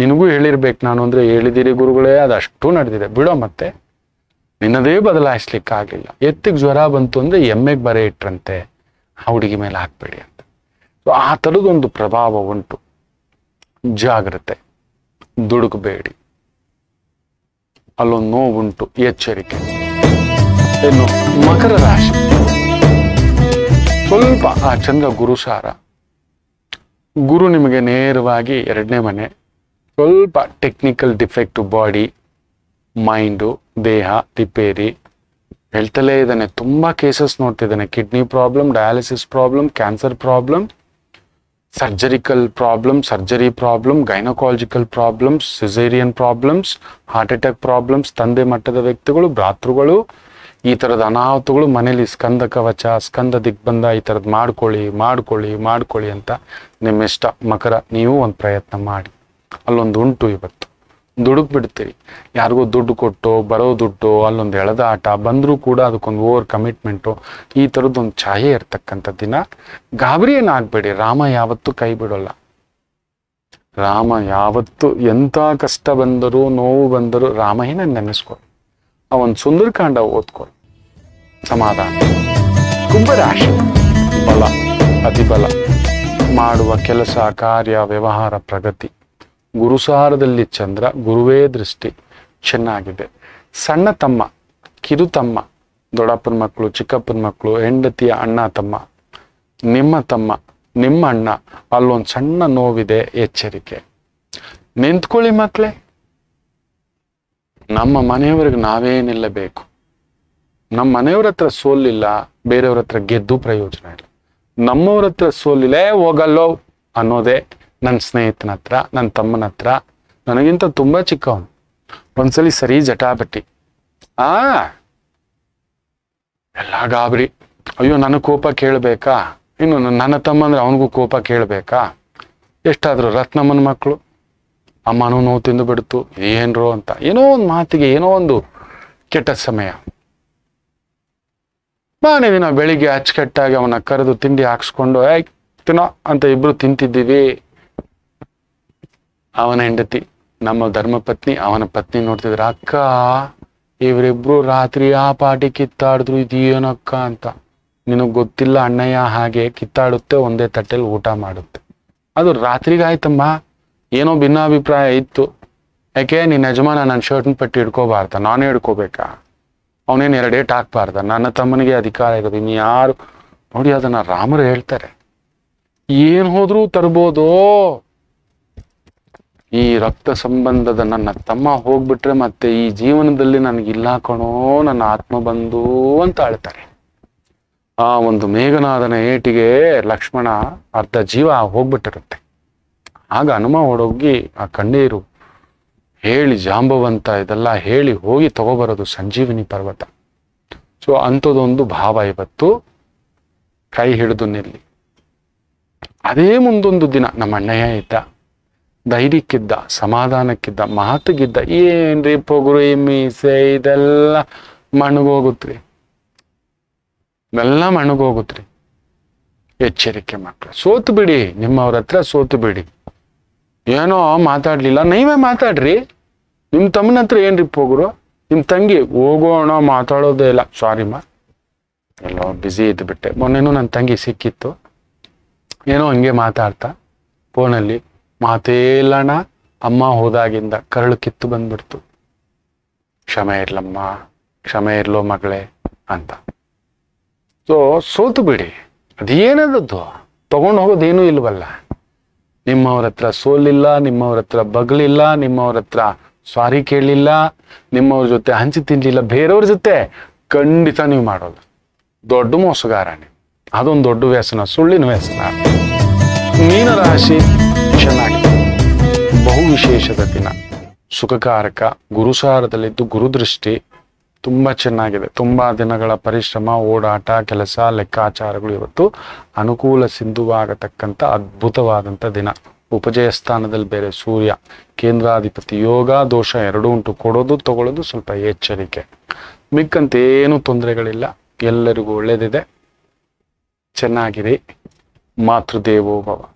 ನಿನಗೂ ಹೇಳಿರ್ಬೇಕು ನಾನು ಅಂದ್ರೆ ಹೇಳಿದಿರಿ ಗುರುಗಳೇ ಅದಷ್ಟು ನಡೆದಿದೆ ಬಿಡೋ ಮತ್ತೆ ನಿನ್ನದೇ ಆಗಿಲ್ಲ ಎತ್ತಿಗೆ ಜ್ವರ ಬಂತು ಅಂದರೆ ಎಮ್ಮೆಗೆ ಬರೆ ಇಟ್ರಂತೆ ಆ ಹುಡುಗಿ ಮೇಲೆ ಹಾಕ್ಬೇಡಿ ಅಂತ ಸೊ ಆ ಥರದೊಂದು ಪ್ರಭಾವ ಉಂಟು ಜಾಗ್ರತೆ ದುಡುಕಬೇಡಿ ಅಲ್ಲೊಂದು ನೋವುಂಟು ಎಚ್ಚರಿಕೆ ಇನ್ನು ಮಕರ ರಾಶಿ ಸ್ವಲ್ಪ ಆ ಚಂದ್ರ ಗುರು ಸಾರ ಗುರು ನಿಮಗೆ ನೇರವಾಗಿ ಎರಡನೇ ಮನೆ ಸ್ವಲ್ಪ ಟೆಕ್ನಿಕಲ್ ಡಿಫೆಕ್ಟ್ ಬಾಡಿ ಮೈಂಡು ದೇಹ ರಿಪೇರಿ ಹೇಳ್ತಲೇ ಇದ್ದಾನೆ ತುಂಬ ಕೇಸಸ್ ನೋಡ್ತಿದ್ದಾನೆ kidney problem dialysis problem cancer problem surgical problem surgery problem gynaecological problems caesarean problems heart attack problems ತಂದೆ ಮಟ್ಟದ ವ್ಯಕ್ತಿಗಳು ಭ್ರಾತೃಗಳು ಈ ಥರದ ಅನಾಹುತಗಳು ಮನೇಲಿ ಸ್ಕಂದ ಕವಚ ಸ್ಕಂದ ದಿಗ್ಬಂಧ ಈ ಥರದ್ದು ಮಾಡ್ಕೊಳ್ಳಿ ಮಾಡ್ಕೊಳ್ಳಿ ಮಾಡ್ಕೊಳ್ಳಿ ಅಂತ ನಿಮ್ಮಿಷ್ಟ ಮಕರ ನೀವು ಒಂದು ಪ್ರಯತ್ನ ಮಾಡಿ ಅಲ್ಲೊಂದು ಉಂಟು ಇವತ್ತು ದುಡುಕ್ ಬಿಡ್ತೀರಿ ಯಾರಿಗೋ ದುಡ್ಡು ಕೊಟ್ಟು ಬರೋ ದುಡ್ಡು ಅಲ್ಲೊಂದು ಎಳೆದ ಆಟ ಬಂದರೂ ಕೂಡ ಅದಕ್ಕೊಂದು ಓವರ್ ಕಮಿಟ್ಮೆಂಟು ಈ ಥರದ್ದೊಂದು ಛಾಯೆ ಇರ್ತಕ್ಕಂಥ ದಿನ ಗಾಬರಿ ಆಗಬೇಡಿ ರಾಮ ಯಾವತ್ತೂ ಕೈ ಬಿಡೋಲ್ಲ ರಾಮ ಯಾವತ್ತು ಎಂಥ ಕಷ್ಟ ಬಂದರೂ ನೋವು ಬಂದರೂ ರಾಮಯ್ಯನ ನೆನೆಸ್ಕೊಳ್ಳಿ ಆ ಒಂದು ಸುಂದರಕಾಂಡ ಓದ್ಕೊಳ್ಳಿ ಸಮಾಧಾನ ಕುಂಭರಾಶಿ ಬಲ ಅತಿಬಲ ಮಾಡುವ ಕೆಲಸ ಕಾರ್ಯ ವ್ಯವಹಾರ ಪ್ರಗತಿ ಗುರುಸಾರದಲ್ಲಿ ಚಂದ್ರ ಗುರುವೇ ದೃಷ್ಟಿ ಚೆನ್ನಾಗಿದೆ ಸಣ್ಣ ತಮ್ಮ ಕಿರು ತಮ್ಮ ದೊಡ್ಡಪ್ಪನ ಮಕ್ಕಳು ಚಿಕ್ಕಪ್ಪನ ಮಕ್ಕಳು ಹೆಂಡತಿಯ ಅಣ್ಣ ತಮ್ಮ ನಿಮ್ಮ ತಮ್ಮ ನಿಮ್ಮ ಅಣ್ಣ ಅಲ್ಲೊಂದು ಸಣ್ಣ ನೋವಿದೆ ಎಚ್ಚರಿಕೆ ನಿಂತ್ಕೊಳ್ಳಿ ಮಕ್ಕಳೇ ನಮ್ಮ ಮನೆಯವ್ರಿಗೆ ನಾವೇ ನಿಲ್ಲಬೇಕು ನಮ್ಮ ಮನೆಯವ್ರ ಹತ್ರ ಸೋಲಿಲ್ಲ ಬೇರೆಯವ್ರ ಹತ್ರ ಗೆದ್ದು ಪ್ರಯೋಜನ ಇಲ್ಲ ನಮ್ಮವ್ರ ಹತ್ರ ಸೋಲಿಲ್ಲ ಹೋಗಲ್ಲೋ ಅನ್ನೋದೇ ನನ್ನ ಸ್ನೇಹಿತನ ಹತ್ರ ನನ್ನ ತಮ್ಮನ ಹತ್ರ ನನಗಿಂತ ತುಂಬ ಚಿಕ್ಕವನು ಒಂದ್ಸಲಿ ಸರಿ ಜಟಾಪಟ್ಟಿ ಆ ಎಲ್ಲ ಗಾಬರಿ ಅಯ್ಯೋ ನನಗೆ ಕೋಪ ಕೇಳಬೇಕಾ ಇನ್ನು ನನ್ನ ತಮ್ಮ ಅಂದ್ರೆ ಅವನಿಗೂ ಕೋಪ ಕೇಳಬೇಕಾ ಎಷ್ಟಾದರೂ ರತ್ನಮ್ಮನ ಮಕ್ಕಳು ಅಮ್ಮನೂ ನೋವು ತಿಂದು ಬಿಡ್ತು ಏನ್ರು ಅಂತ ಏನೋ ಒಂದು ಮಾತಿಗೆ ಏನೋ ಒಂದು ಕೆಟ್ಟ ಸಮಯ ಮಾನೆ ದಿನ ಬೆಳಿಗ್ಗೆ ಅಚ್ಚುಕಟ್ಟಾಗಿ ಅವನ ಕರೆದು ತಿಂಡಿ ಹಾಕ್ಸ್ಕೊಂಡು ಆಯ್ತು ತಿನ್ನೋ ಅಂತ ಇಬ್ರು ತಿಂತಿದ್ದೀವಿ ಅವನ ಹೆಂಡತಿ ನಮ್ಮ ಧರ್ಮಪತ್ನಿ ಅವನ ಪತ್ನಿ ನೋಡ್ತಿದ್ರು ಅಕ್ಕ ಇವರಿಬ್ರು ರಾತ್ರಿ ಆ ಪಾಟಿ ಕಿತ್ತಾಡಿದ್ರು ಇದೇನಕ್ಕ ಅಂತ ನಿನಗೆ ಗೊತ್ತಿಲ್ಲ ಅಣ್ಣಯ್ಯ ಹಾಗೆ ಕಿತ್ತಾಡುತ್ತೆ ಒಂದೇ ತಟ್ಟೆಲಿ ಊಟ ಮಾಡುತ್ತೆ ಅದು ರಾತ್ರಿಗಾಯ್ತಮ್ಮ ಏನೋ ಭಿನ್ನಾಭಿಪ್ರಾಯ ಇತ್ತು ಯಾಕೆ ನಿನ್ನ ಯಜಮಾನ ನನ್ನ ಶರ್ಟ್ನ ಪಟ್ಟಿ ಹಿಡ್ಕೋಬಾರ್ದ ನಾನೇ ಹಿಡ್ಕೋಬೇಕಾ ಅವನೇನ್ ಎರಡೇಟ್ ಹಾಕ್ಬಾರ್ದ ನನ್ನ ತಮ್ಮನಿಗೆ ಅಧಿಕಾರ ಇರೋದು ಇನ್ನು ಯಾರು ನೋಡಿ ಅದನ್ನ ರಾಮರು ಹೇಳ್ತಾರೆ ಏನು ಹೋದ್ರೂ ತರ್ಬೋದೋ ಈ ರಕ್ತ ಸಂಬಂಧದ ನನ್ನ ತಮ್ಮ ಹೋಗ್ಬಿಟ್ರೆ ಮತ್ತೆ ಈ ಜೀವನದಲ್ಲಿ ನನಗಿಲ್ಲ ಕಣೋ ನನ್ನ ಆತ್ಮ ಬಂದು ಅಂತ ಅಳ್ತಾರೆ ಆ ಒಂದು ಮೇಘನಾದನ ಏಟಿಗೆ ಲಕ್ಷ್ಮಣ ಅರ್ಧ ಜೀವ ಹೋಗ್ಬಿಟ್ಟಿರುತ್ತೆ ಆಗ ಹನುಮ ಹೊಡೋಗಿ ಆ ಕಣ್ಣೀರು ಹೇಳಿ ಜಾಂಬವಂತ ಇದೆಲ್ಲ ಹೇಳಿ ಹೋಗಿ ತಗೋಬರೋದು ಸಂಜೀವಿನಿ ಪರ್ವತ ಸೊ ಅಂಥದೊಂದು ಭಾವ ಇವತ್ತು ಕೈ ಹಿಡಿದು ನಿಲ್ಲಿ ಅದೇ ಮುಂದೊಂದು ದಿನ ನಮ್ಮ ಅಣ್ಣಯ್ಯ ಇದ್ದ ಧೈರ್ಯಕ್ಕಿದ್ದ ಸಮಾಧಾನಕ್ಕಿದ್ದ ಮಾತುಗಿದ್ದ ಏನ್ರಿ ಪೊಗುರು ಮೀಸೆ ಇದೆಲ್ಲ ಮಣಗೋಗುತ್ರಿ ಇವೆಲ್ಲ ಮಣಗೋಗುತ್ರಿ ಎಚ್ಚರಿಕೆ ಮಕ್ಕಳು ಸೋತು ಬಿಡಿ ನಿಮ್ಮವ್ರ ಹತ್ರ ಸೋತು ಬಿಡಿ ಏನೋ ಮಾತಾಡ್ಲಿಲ್ಲ ನೀವೇ ಮಾತಾಡ್ರಿ ನಿಮ್ಮ ತಮ್ಮನ ಹತ್ರ ಏನ್ರಿ ಪೋಗುರು ನಿಮ್ಮ ತಂಗಿ ಹೋಗೋಣ ಮಾತಾಡೋದೇ ಇಲ್ಲ ಸಾರಿ ಮಾ ಎಲ್ಲೋ ಬ್ಯುಸಿ ಬಿಟ್ಟೆ ಮೊನ್ನೆನೂ ನನ್ನ ತಂಗಿ ಸಿಕ್ಕಿತ್ತು ಏನೋ ಹಂಗೆ ಮಾತಾಡ್ತಾ ಫೋನಲ್ಲಿ ಮಾತೇಲಣ ಅಮ್ಮ ಹೋದಾಗಿಂದ ಕರಳು ಕಿತ್ತು ಬಂದ್ಬಿಡ್ತು ಕ್ಷಮೆ ಇರ್ಲಮ್ಮ ಕ್ಷಮೆ ಇರ್ಲೋ ಮಗಳೇ ಅಂತ ಸೊ ಸೋತು ಬಿಡಿ ಅದೇನದ್ದು ತಗೊಂಡು ಹೋಗೋದೇನೂ ಇಲ್ವಲ್ಲ ನಿಮ್ಮವ್ರ ಹತ್ರ ಸೋಲಿಲ್ಲ ನಿಮ್ಮವ್ರ ಹತ್ರ ಬಗ್ಲಿಲ್ಲ ನಿಮ್ಮವ್ರ ಹತ್ರ ಸಾರಿ ಕೇಳಲಿಲ್ಲ ನಿಮ್ಮವ್ರ ಜೊತೆ ಹಂಚಿ ತಿನ್ನಲಿಲ್ಲ ಬೇರೆಯವ್ರ ಜೊತೆ ಖಂಡಿತ ನೀವು ಮಾಡೋದು ದೊಡ್ಡ ಮೋಸಗಾರ ನೀವು ಅದೊಂದು ದೊಡ್ಡ ವ್ಯಸನ ಸುಳ್ಳಿನ ವ್ಯಸನ ಮೀನ ರಾಶಿ ಚೆನ್ನಾಗಿದೆ ಬಹು ವಿಶೇಷದ ದಿನ ಸುಖಕಾರಕ ಗುರುಸಾರದಲ್ಲಿದ್ದು ಗುರುದೃಷ್ಟಿ ತುಂಬ ಚೆನ್ನಾಗಿದೆ ತುಂಬ ದಿನಗಳ ಪರಿಶ್ರಮ ಓಡಾಟ ಕೆಲಸ ಲೆಕ್ಕಾಚಾರಗಳು ಇವತ್ತು ಅನುಕೂಲ ಸಿಂಧುವಾಗತಕ್ಕಂಥ ಅದ್ಭುತವಾದಂಥ ದಿನ ಉಪಜಯ ಸ್ಥಾನದಲ್ಲಿ ಬೇರೆ ಸೂರ್ಯ ಕೇಂದ್ರಾಧಿಪತಿ ಯೋಗ ದೋಷ ಎರಡೂ ಉಂಟು ಕೊಡೋದು ತಗೊಳ್ಳೋದು ಸ್ವಲ್ಪ ಎಚ್ಚರಿಕೆ ಮಿಕ್ಕಂತ ಏನು ತೊಂದರೆಗಳಿಲ್ಲ ಎಲ್ಲರಿಗೂ ಒಳ್ಳೆಯದಿದೆ ಚೆನ್ನಾಗಿರಿ ಮಾತೃದೇವೋಭವ